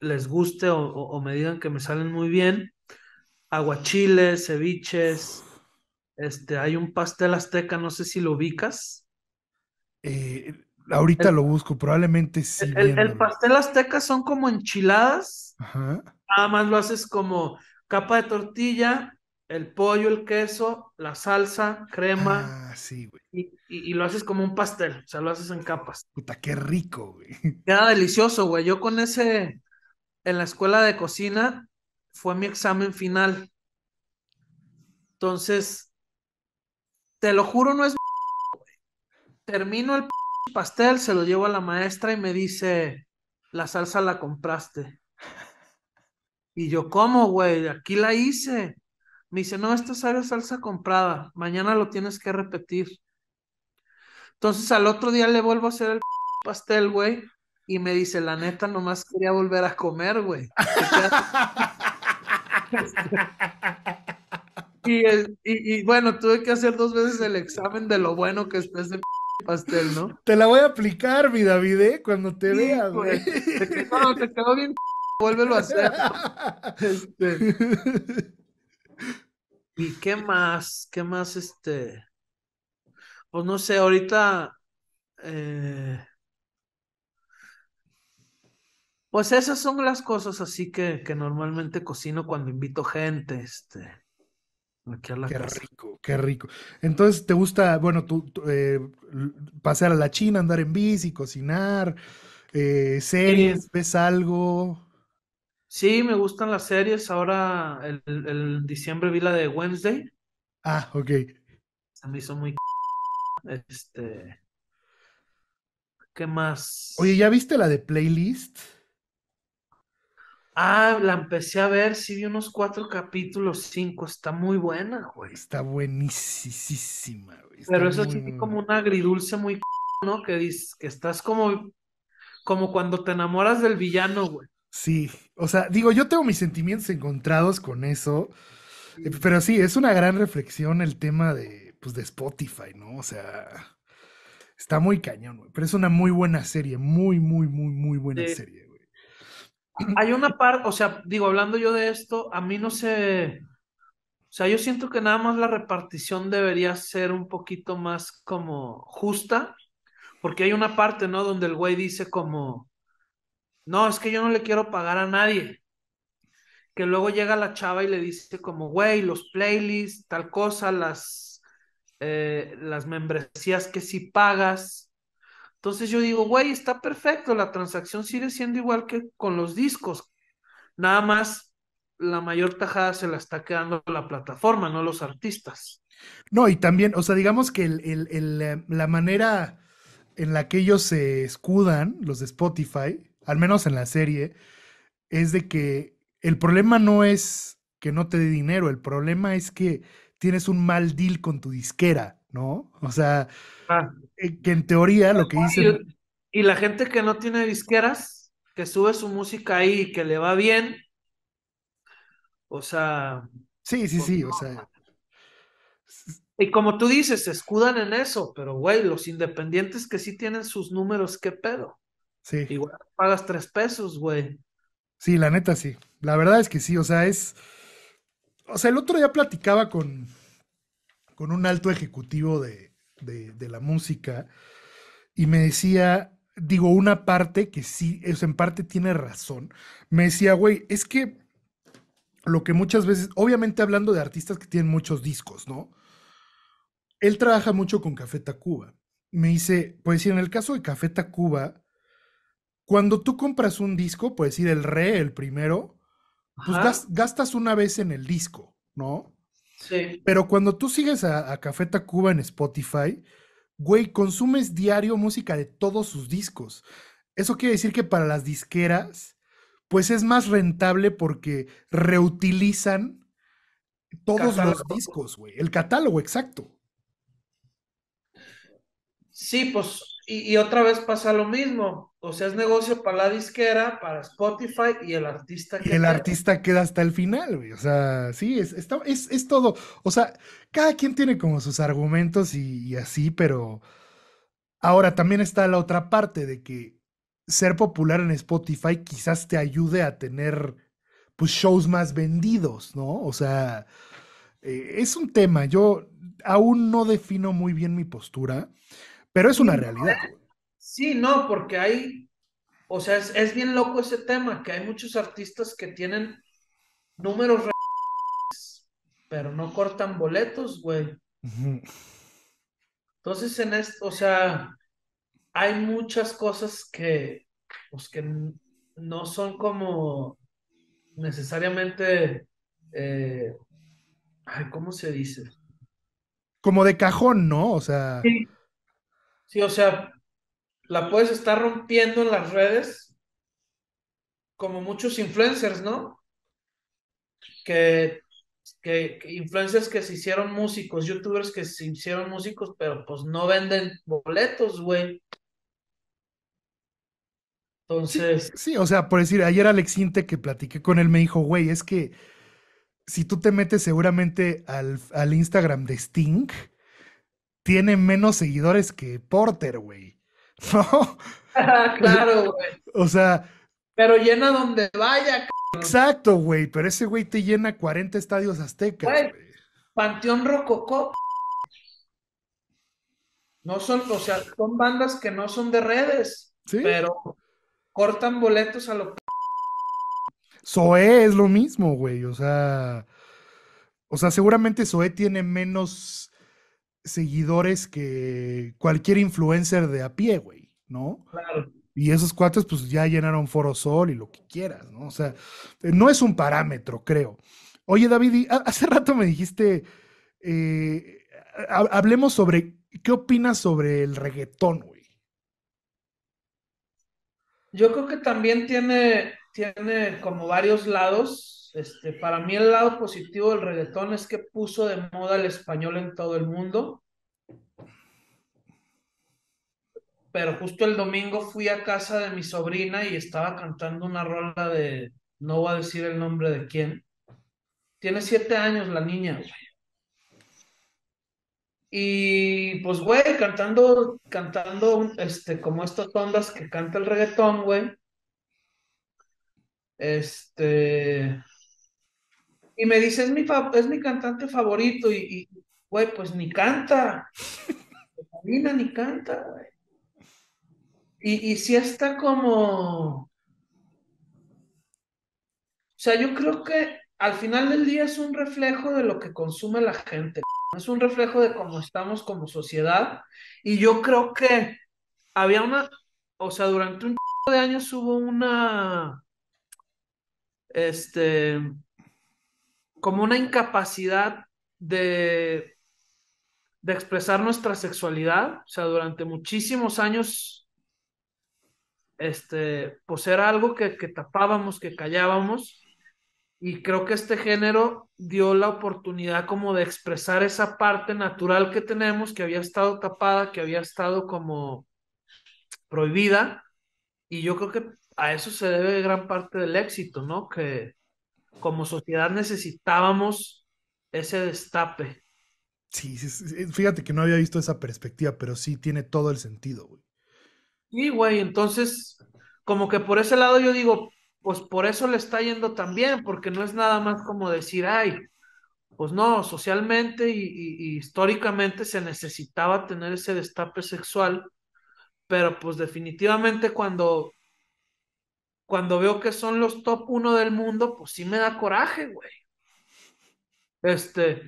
les guste o, o, me digan que me salen muy bien. Aguachiles, ceviches. Este, hay un pastel azteca, no sé si lo ubicas. Eh, Ahorita lo busco, probablemente sí. El, pastel azteca son como enchiladas. Ajá. Nada más lo haces como capa de tortilla, el pollo, el queso, la salsa, crema. Ah, sí, güey. Y, lo haces como un pastel, o sea, lo haces en capas. Puta, qué rico, güey. Queda delicioso, güey. Yo con ese, en la escuela de cocina, fue mi examen final. Entonces, te lo juro, no es... Termino el pastel, se lo llevo a la maestra y me dice, la salsa la compraste. Y yo, ¿cómo, güey? Aquí la hice. Me dice, no, esta es salsa comprada, mañana lo tienes que repetir. Entonces al otro día le vuelvo a hacer el pastel, güey, y me dice, la neta, nomás quería volver a comer, güey. y, bueno, tuve que hacer dos veces el examen de lo bueno que estés de pastel, ¿no? Te la voy a aplicar, mi David, ¿eh? cuando te vea. veas, güey. Te quedó, bien, vuélvelo a hacer. Este. ¿Y qué más? ¿Qué más este? Pues no sé, ahorita. Eh, pues esas son las cosas así que, que normalmente cocino cuando invito gente, este qué rico, qué rico. Entonces, ¿te gusta, bueno, tú, eh, pasear a la China, andar en bici, cocinar, eh, series, ves algo? Sí, me gustan las series. Ahora, el, diciembre vi la de Wednesday. Ah, ok. Se me hizo muy... Este... ¿Qué más? Oye, ¿ya viste la de Playlist? Ah, la empecé a ver, sí vi unos cuatro capítulos, cinco, está muy buena, güey. Está buenísima, güey. Pero eso sí como una agridulce muy ¿no? Que dices, que estás como, como cuando te enamoras del villano, güey. Sí, o sea, digo, yo tengo mis sentimientos encontrados con eso, eh, pero sí, es una gran reflexión el tema de, pues, de Spotify, ¿no? O sea, está muy cañón, güey, pero es una muy buena serie, muy, muy, muy, muy buena serie, güey hay una parte, o sea, digo, hablando yo de esto, a mí no sé, o sea, yo siento que nada más la repartición debería ser un poquito más como justa, porque hay una parte, ¿no? Donde el güey dice como, no, es que yo no le quiero pagar a nadie. Que luego llega la chava y le dice como, güey, los playlists, tal cosa, las, eh, las membresías que sí pagas, entonces yo digo, güey, está perfecto, la transacción sigue siendo igual que con los discos. Nada más la mayor tajada se la está quedando la plataforma, no los artistas. No, y también, o sea, digamos que eh, la manera en la que ellos se escudan, los de Spotify, al menos en la serie, es de que el problema no es que no te dé dinero, el problema es que tienes un mal deal con tu disquera. ¿no? O sea, ah. eh, que en teoría lo que dicen... Y, la gente que no tiene disqueras, que sube su música ahí y que le va bien, o sea... Sí, sí, pues sí, o sea... Y como tú dices, se escudan en eso, pero güey, los independientes que sí tienen sus números, ¿qué pedo? Sí. Igual pagas tres pesos, güey. Sí, la neta sí. La verdad es que sí, o sea, es... O sea, el otro día platicaba con, con un alto ejecutivo de, la música y me decía, digo, una parte que sí, es, en parte tiene razón. Me decía, güey, es que lo que muchas veces, obviamente hablando de artistas que tienen muchos discos, ¿no? Él trabaja mucho con Café Cuba. Me dice, pues si en el caso de Café Tacuba, cuando tú compras un disco, puedes decir el re, el primero, pues gastas una vez en el disco, ¿no? Pero cuando tú sigues a, Cafeta Café en Spotify, güey, consumes diario música de todos sus discos. Eso quiere decir que para las disqueras, pues es más rentable porque reutilizan todos los discos, güey. El catálogo, exacto. Sí, pues y, otra vez pasa lo mismo. O sea, es negocio para la disquera, para Spotify y el artista queda. El artista queda hasta el final, O sea, sí, es, es, todo. O sea, cada quien tiene como sus argumentos y, así, pero. Ahora también está la otra parte de que ser popular en Spotify quizás te ayude a tener pues shows más vendidos, ¿no? O sea, eh, es un tema. Yo aún no defino muy bien mi postura. Pero es una realidad. Sí, no, porque hay, o sea, es, bien loco ese tema, que hay muchos artistas que tienen números re... pero no cortan boletos, güey. Entonces, en esto, o sea, hay muchas cosas que, pues, que no son como necesariamente, eh, ay, ¿cómo se dice? Como de cajón, ¿no? O sea... Sí, o sea, la puedes estar rompiendo en las redes como muchos influencers, ¿no? Que, que, influencers que se hicieron músicos, youtubers que se hicieron músicos, pero pues no venden boletos, güey. Entonces. Sí, o sea, por decir, ayer Alex Inte que platiqué con él me dijo, güey, es que si tú te metes seguramente al, al Instagram de Sting, tiene menos seguidores que Porter, güey. ¿No? claro, güey. O sea. Pero llena donde vaya, c***. Exacto, güey. Pero ese güey te llena 40 estadios aztecas, Panteón Rococó. No son, o sea, son bandas que no son de redes. Sí. Pero cortan boletos a lo. Zoé es lo mismo, güey. O sea. O sea, seguramente Zoé tiene menos seguidores que cualquier influencer de a pie, güey, ¿no? Claro. Y esos cuates, pues ya llenaron Foro Sol y lo que quieras, ¿no? O sea, no es un parámetro, creo. Oye, David, hace rato me dijiste, eh, hablemos sobre, ¿qué opinas sobre el reggaetón, güey? Yo creo que también tiene, tiene como varios lados este, para mí el lado positivo del reggaetón es que puso de moda el español en todo el mundo. Pero justo el domingo fui a casa de mi sobrina y estaba cantando una rola de, no voy a decir el nombre de quién. Tiene siete años la niña. Y pues, güey, cantando, cantando, este, como estas ondas que canta el reggaetón, güey. Este y me dice, es mi, es mi cantante favorito, y, güey, pues ni canta, ni canta, güey. Y, si está como... O sea, yo creo que al final del día es un reflejo de lo que consume la gente, es un reflejo de cómo estamos como sociedad. Y yo creo que había una, o sea, durante un de años hubo una, este, como una incapacidad de, de expresar nuestra sexualidad, o sea, durante muchísimos años, este, pues era algo que, que tapábamos, que callábamos, y creo que este género dio la oportunidad como de expresar esa parte natural que tenemos, que había estado tapada, que había estado como prohibida. Y yo creo que a eso se debe gran parte del éxito, ¿no? Que, como sociedad necesitábamos ese destape. Sí, fíjate que no había visto esa perspectiva, pero sí tiene todo el sentido, güey. Sí, güey, entonces, como que por ese lado yo digo, pues por eso le está yendo tan bien, porque no es nada más como decir, ay, pues no, socialmente y, y históricamente se necesitaba tener ese destape sexual, pero pues definitivamente cuando cuando veo que son los top uno del mundo, pues sí me da coraje, güey. Este,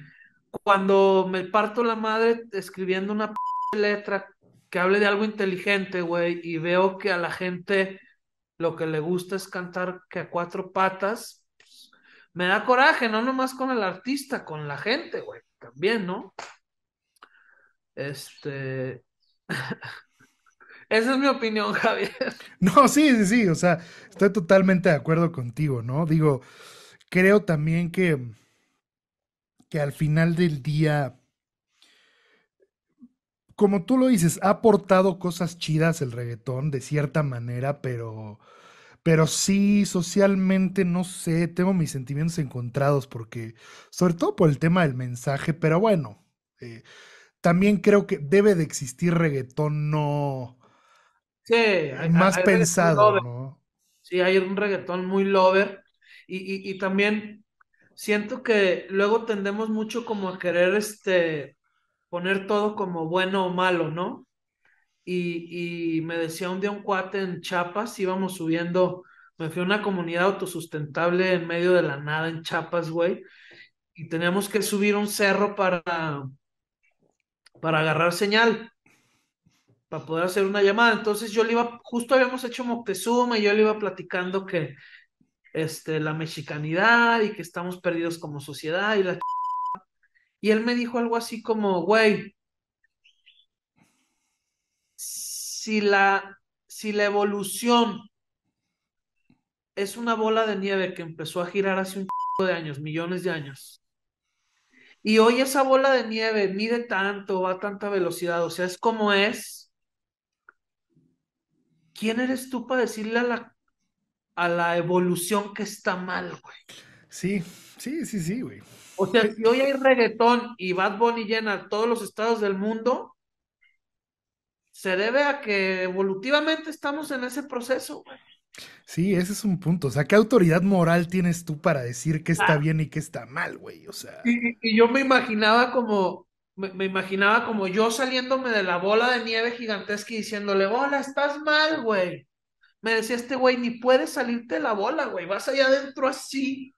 cuando me parto la madre escribiendo una letra que hable de algo inteligente, güey, y veo que a la gente lo que le gusta es cantar que a cuatro patas, pues, me da coraje, no nomás con el artista, con la gente, güey, también, ¿no? Este. Esa es mi opinión, Javier. No, sí, sí, sí, o sea, estoy totalmente de acuerdo contigo, ¿no? Digo, creo también que, que al final del día, como tú lo dices, ha aportado cosas chidas el reggaetón de cierta manera, pero, pero sí, socialmente, no sé, tengo mis sentimientos encontrados porque, sobre todo por el tema del mensaje, pero bueno, eh, también creo que debe de existir reggaetón no Sí, hay, más pensado, Sí, hay un reggaetón muy lover. Y, también siento que luego tendemos mucho como a querer este, poner todo como bueno o malo, ¿no? Y, me decía un día un cuate en Chiapas, íbamos subiendo, me fui a una comunidad autosustentable en medio de la nada en Chiapas, güey, y teníamos que subir un cerro para, para agarrar señal para poder hacer una llamada. Entonces yo le iba, justo habíamos hecho Moctezuma y yo le iba platicando que este, la mexicanidad y que estamos perdidos como sociedad y la... Y él me dijo algo así como, güey, si la, si la evolución es una bola de nieve que empezó a girar hace un de años, millones de años. Y hoy esa bola de nieve mide tanto, va a tanta velocidad, o sea, es como es, ¿quién eres tú para decirle a la, a la evolución que está mal, güey? Sí, sí, sí, sí, güey. O sea, eh, si hoy hay reggaetón y Bad Bunny llena todos los estados del mundo, se debe a que evolutivamente estamos en ese proceso, güey. Sí, ese es un punto. O sea, ¿qué autoridad moral tienes tú para decir qué está ah. bien y qué está mal, güey? O sea. y, yo me imaginaba como me, imaginaba como yo saliéndome de la bola de nieve gigantesca y diciéndole, hola, estás mal, güey. Me decía este güey, ni puedes salirte de la bola, güey, vas allá adentro así,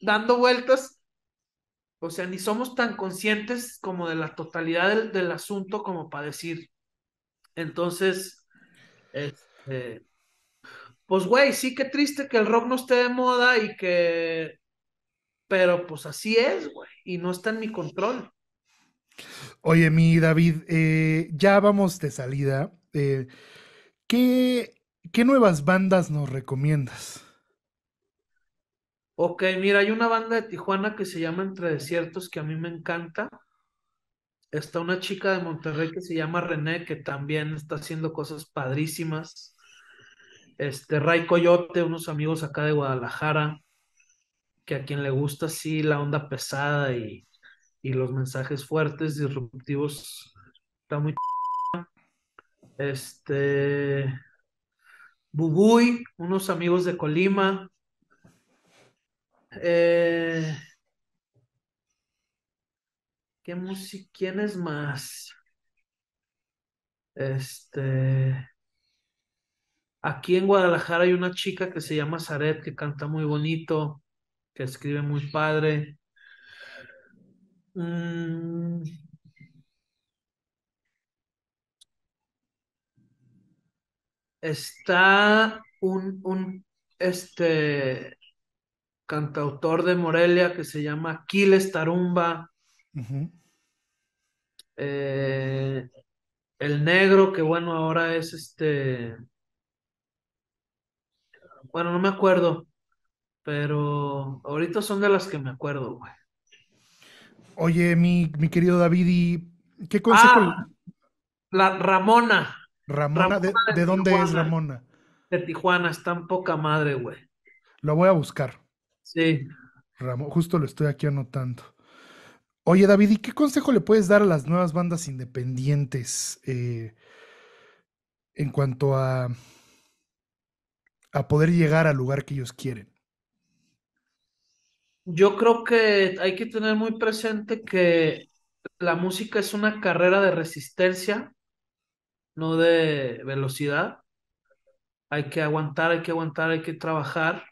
dando vueltas. O sea, ni somos tan conscientes como de la totalidad del, asunto como para decir. Entonces, este, pues güey, sí que triste que el rock no esté de moda y que, pero pues así es, güey, y no está en mi control. Oye, mi David, eh, ya vamos de salida. Eh, ¿qué, ¿Qué nuevas bandas nos recomiendas? Ok, mira, hay una banda de Tijuana que se llama Entre Desiertos que a mí me encanta. Está una chica de Monterrey que se llama René, que también está haciendo cosas padrísimas. Este, Ray Coyote, unos amigos acá de Guadalajara, que a quien le gusta así la onda pesada y y los mensajes fuertes, disruptivos, está muy este Bubuy, unos amigos de Colima. Eh, ¿Qué música? ¿Quién es más? Este. Aquí en Guadalajara hay una chica que se llama Zaret, que canta muy bonito, que escribe muy padre. Mm. Está un, un este, cantautor de Morelia que se llama Kiles Tarumba. Eh, el negro, que bueno, ahora es este. Bueno, no me acuerdo, pero ahorita son de las que me acuerdo, güey. Oye, mi, mi querido David, qué consejo? Ah, la Ramona. Ramona, de, dónde es Ramona? De Tijuana, está en poca madre, güey. Lo voy a buscar. Sí. Ramón, justo lo estoy aquí anotando. Oye, David, ¿y qué consejo le puedes dar a las nuevas bandas independientes eh, en cuanto a, a poder llegar al lugar que ellos quieren? Yo creo que hay que tener muy presente que la música es una carrera de resistencia, no de velocidad. Hay que aguantar, hay que aguantar, hay que trabajar.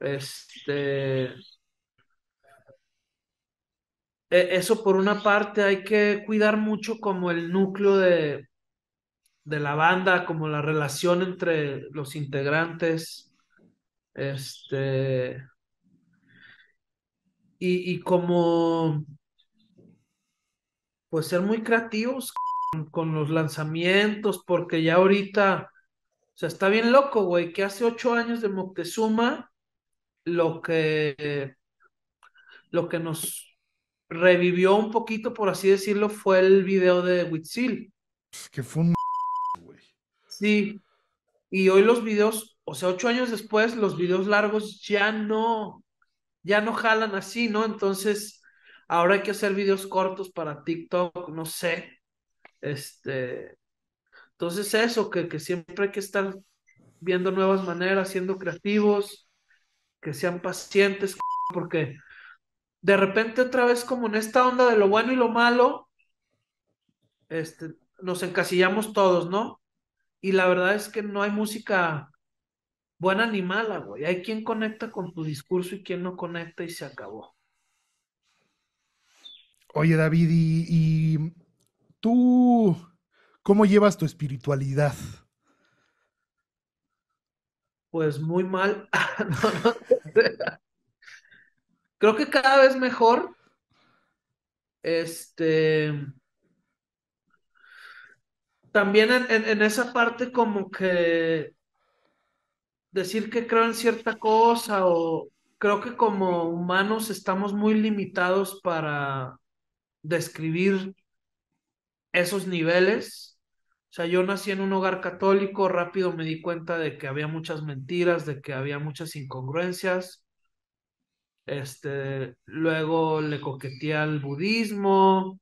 Este, e-, eso por una parte hay que cuidar mucho como el núcleo de, de la banda, como la relación entre los integrantes. Este, y, como, pues ser muy creativos con, los lanzamientos, porque ya ahorita, o sea, está bien loco, güey, que hace ocho años de Moctezuma, lo que, lo que nos revivió un poquito, por así decirlo, fue el video de Witzil. Que fue un... Sí. Y hoy los videos, o sea, ocho años después, los videos largos ya no, ya no jalan así, ¿no? Entonces, ahora hay que hacer videos cortos para TikTok, no sé. Este, entonces eso, que, siempre hay que estar viendo nuevas maneras, siendo creativos, que sean pacientes, porque de repente otra vez como en esta onda de lo bueno y lo malo, este, nos encasillamos todos, ¿no? Y la verdad es que no hay música buen animal, ah, güey. Hay quien conecta con tu discurso y quien no conecta y se acabó. Oye, David, y, tú, ¿cómo llevas tu espiritualidad? Pues muy mal. Ah, Creo que cada vez mejor. Este también en, esa parte como que decir que creo en cierta cosa o creo que como humanos estamos muy limitados para describir esos niveles. O sea, yo nací en un hogar católico, rápido me di cuenta de que había muchas mentiras, de que había muchas incongruencias. Este, luego le coqueteé al budismo.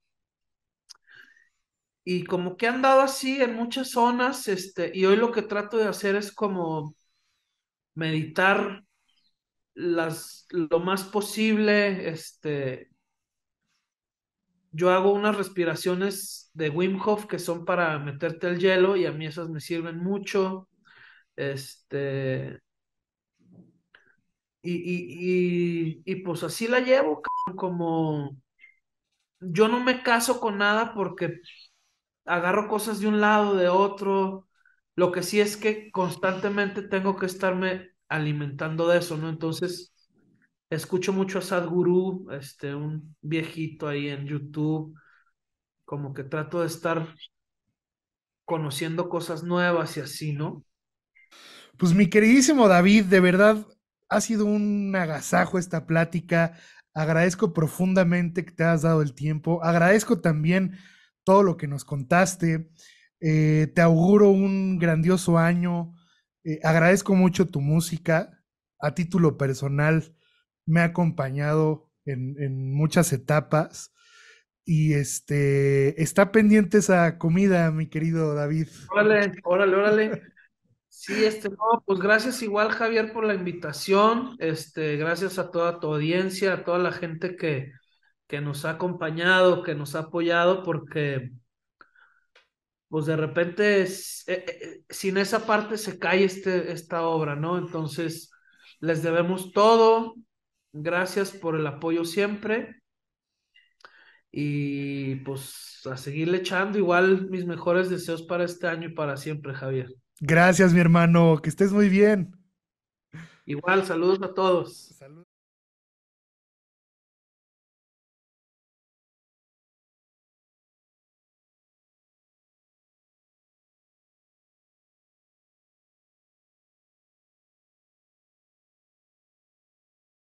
Y como que han andado así en muchas zonas, este, y hoy lo que trato de hacer es como meditar las, lo más posible, este, yo hago unas respiraciones de Wim Hof que son para meterte el hielo y a mí esas me sirven mucho. Este. Y, y pues así la llevo, como yo no me caso con nada porque agarro cosas de un lado, de otro, lo que sí es que constantemente tengo que estarme alimentando de eso, ¿no? Entonces, escucho mucho a Sadhguru, este, un viejito ahí en YouTube, como que trato de estar conociendo cosas nuevas y así, ¿no? Pues mi queridísimo David, de verdad ha sido un agasajo esta plática. Agradezco profundamente que te has dado el tiempo. Agradezco también todo lo que nos contaste. Eh, te auguro un grandioso año. Eh, agradezco mucho tu música. A título personal, me ha acompañado en, muchas etapas. Y este está pendiente esa comida, mi querido David. Órale, órale, órale. Sí, este, no, pues gracias igual, Javier, por la invitación. Este, gracias a toda tu audiencia, a toda la gente que, que nos ha acompañado, que nos ha apoyado, porque pues de repente eh, eh, sin esa parte se cae este, esta obra, ¿no? Entonces, les debemos todo. Gracias por el apoyo siempre. Y pues a seguirle echando igual mis mejores deseos para este año y para siempre, Javier. Gracias, mi hermano. Que estés muy bien. Igual, saludos a todos.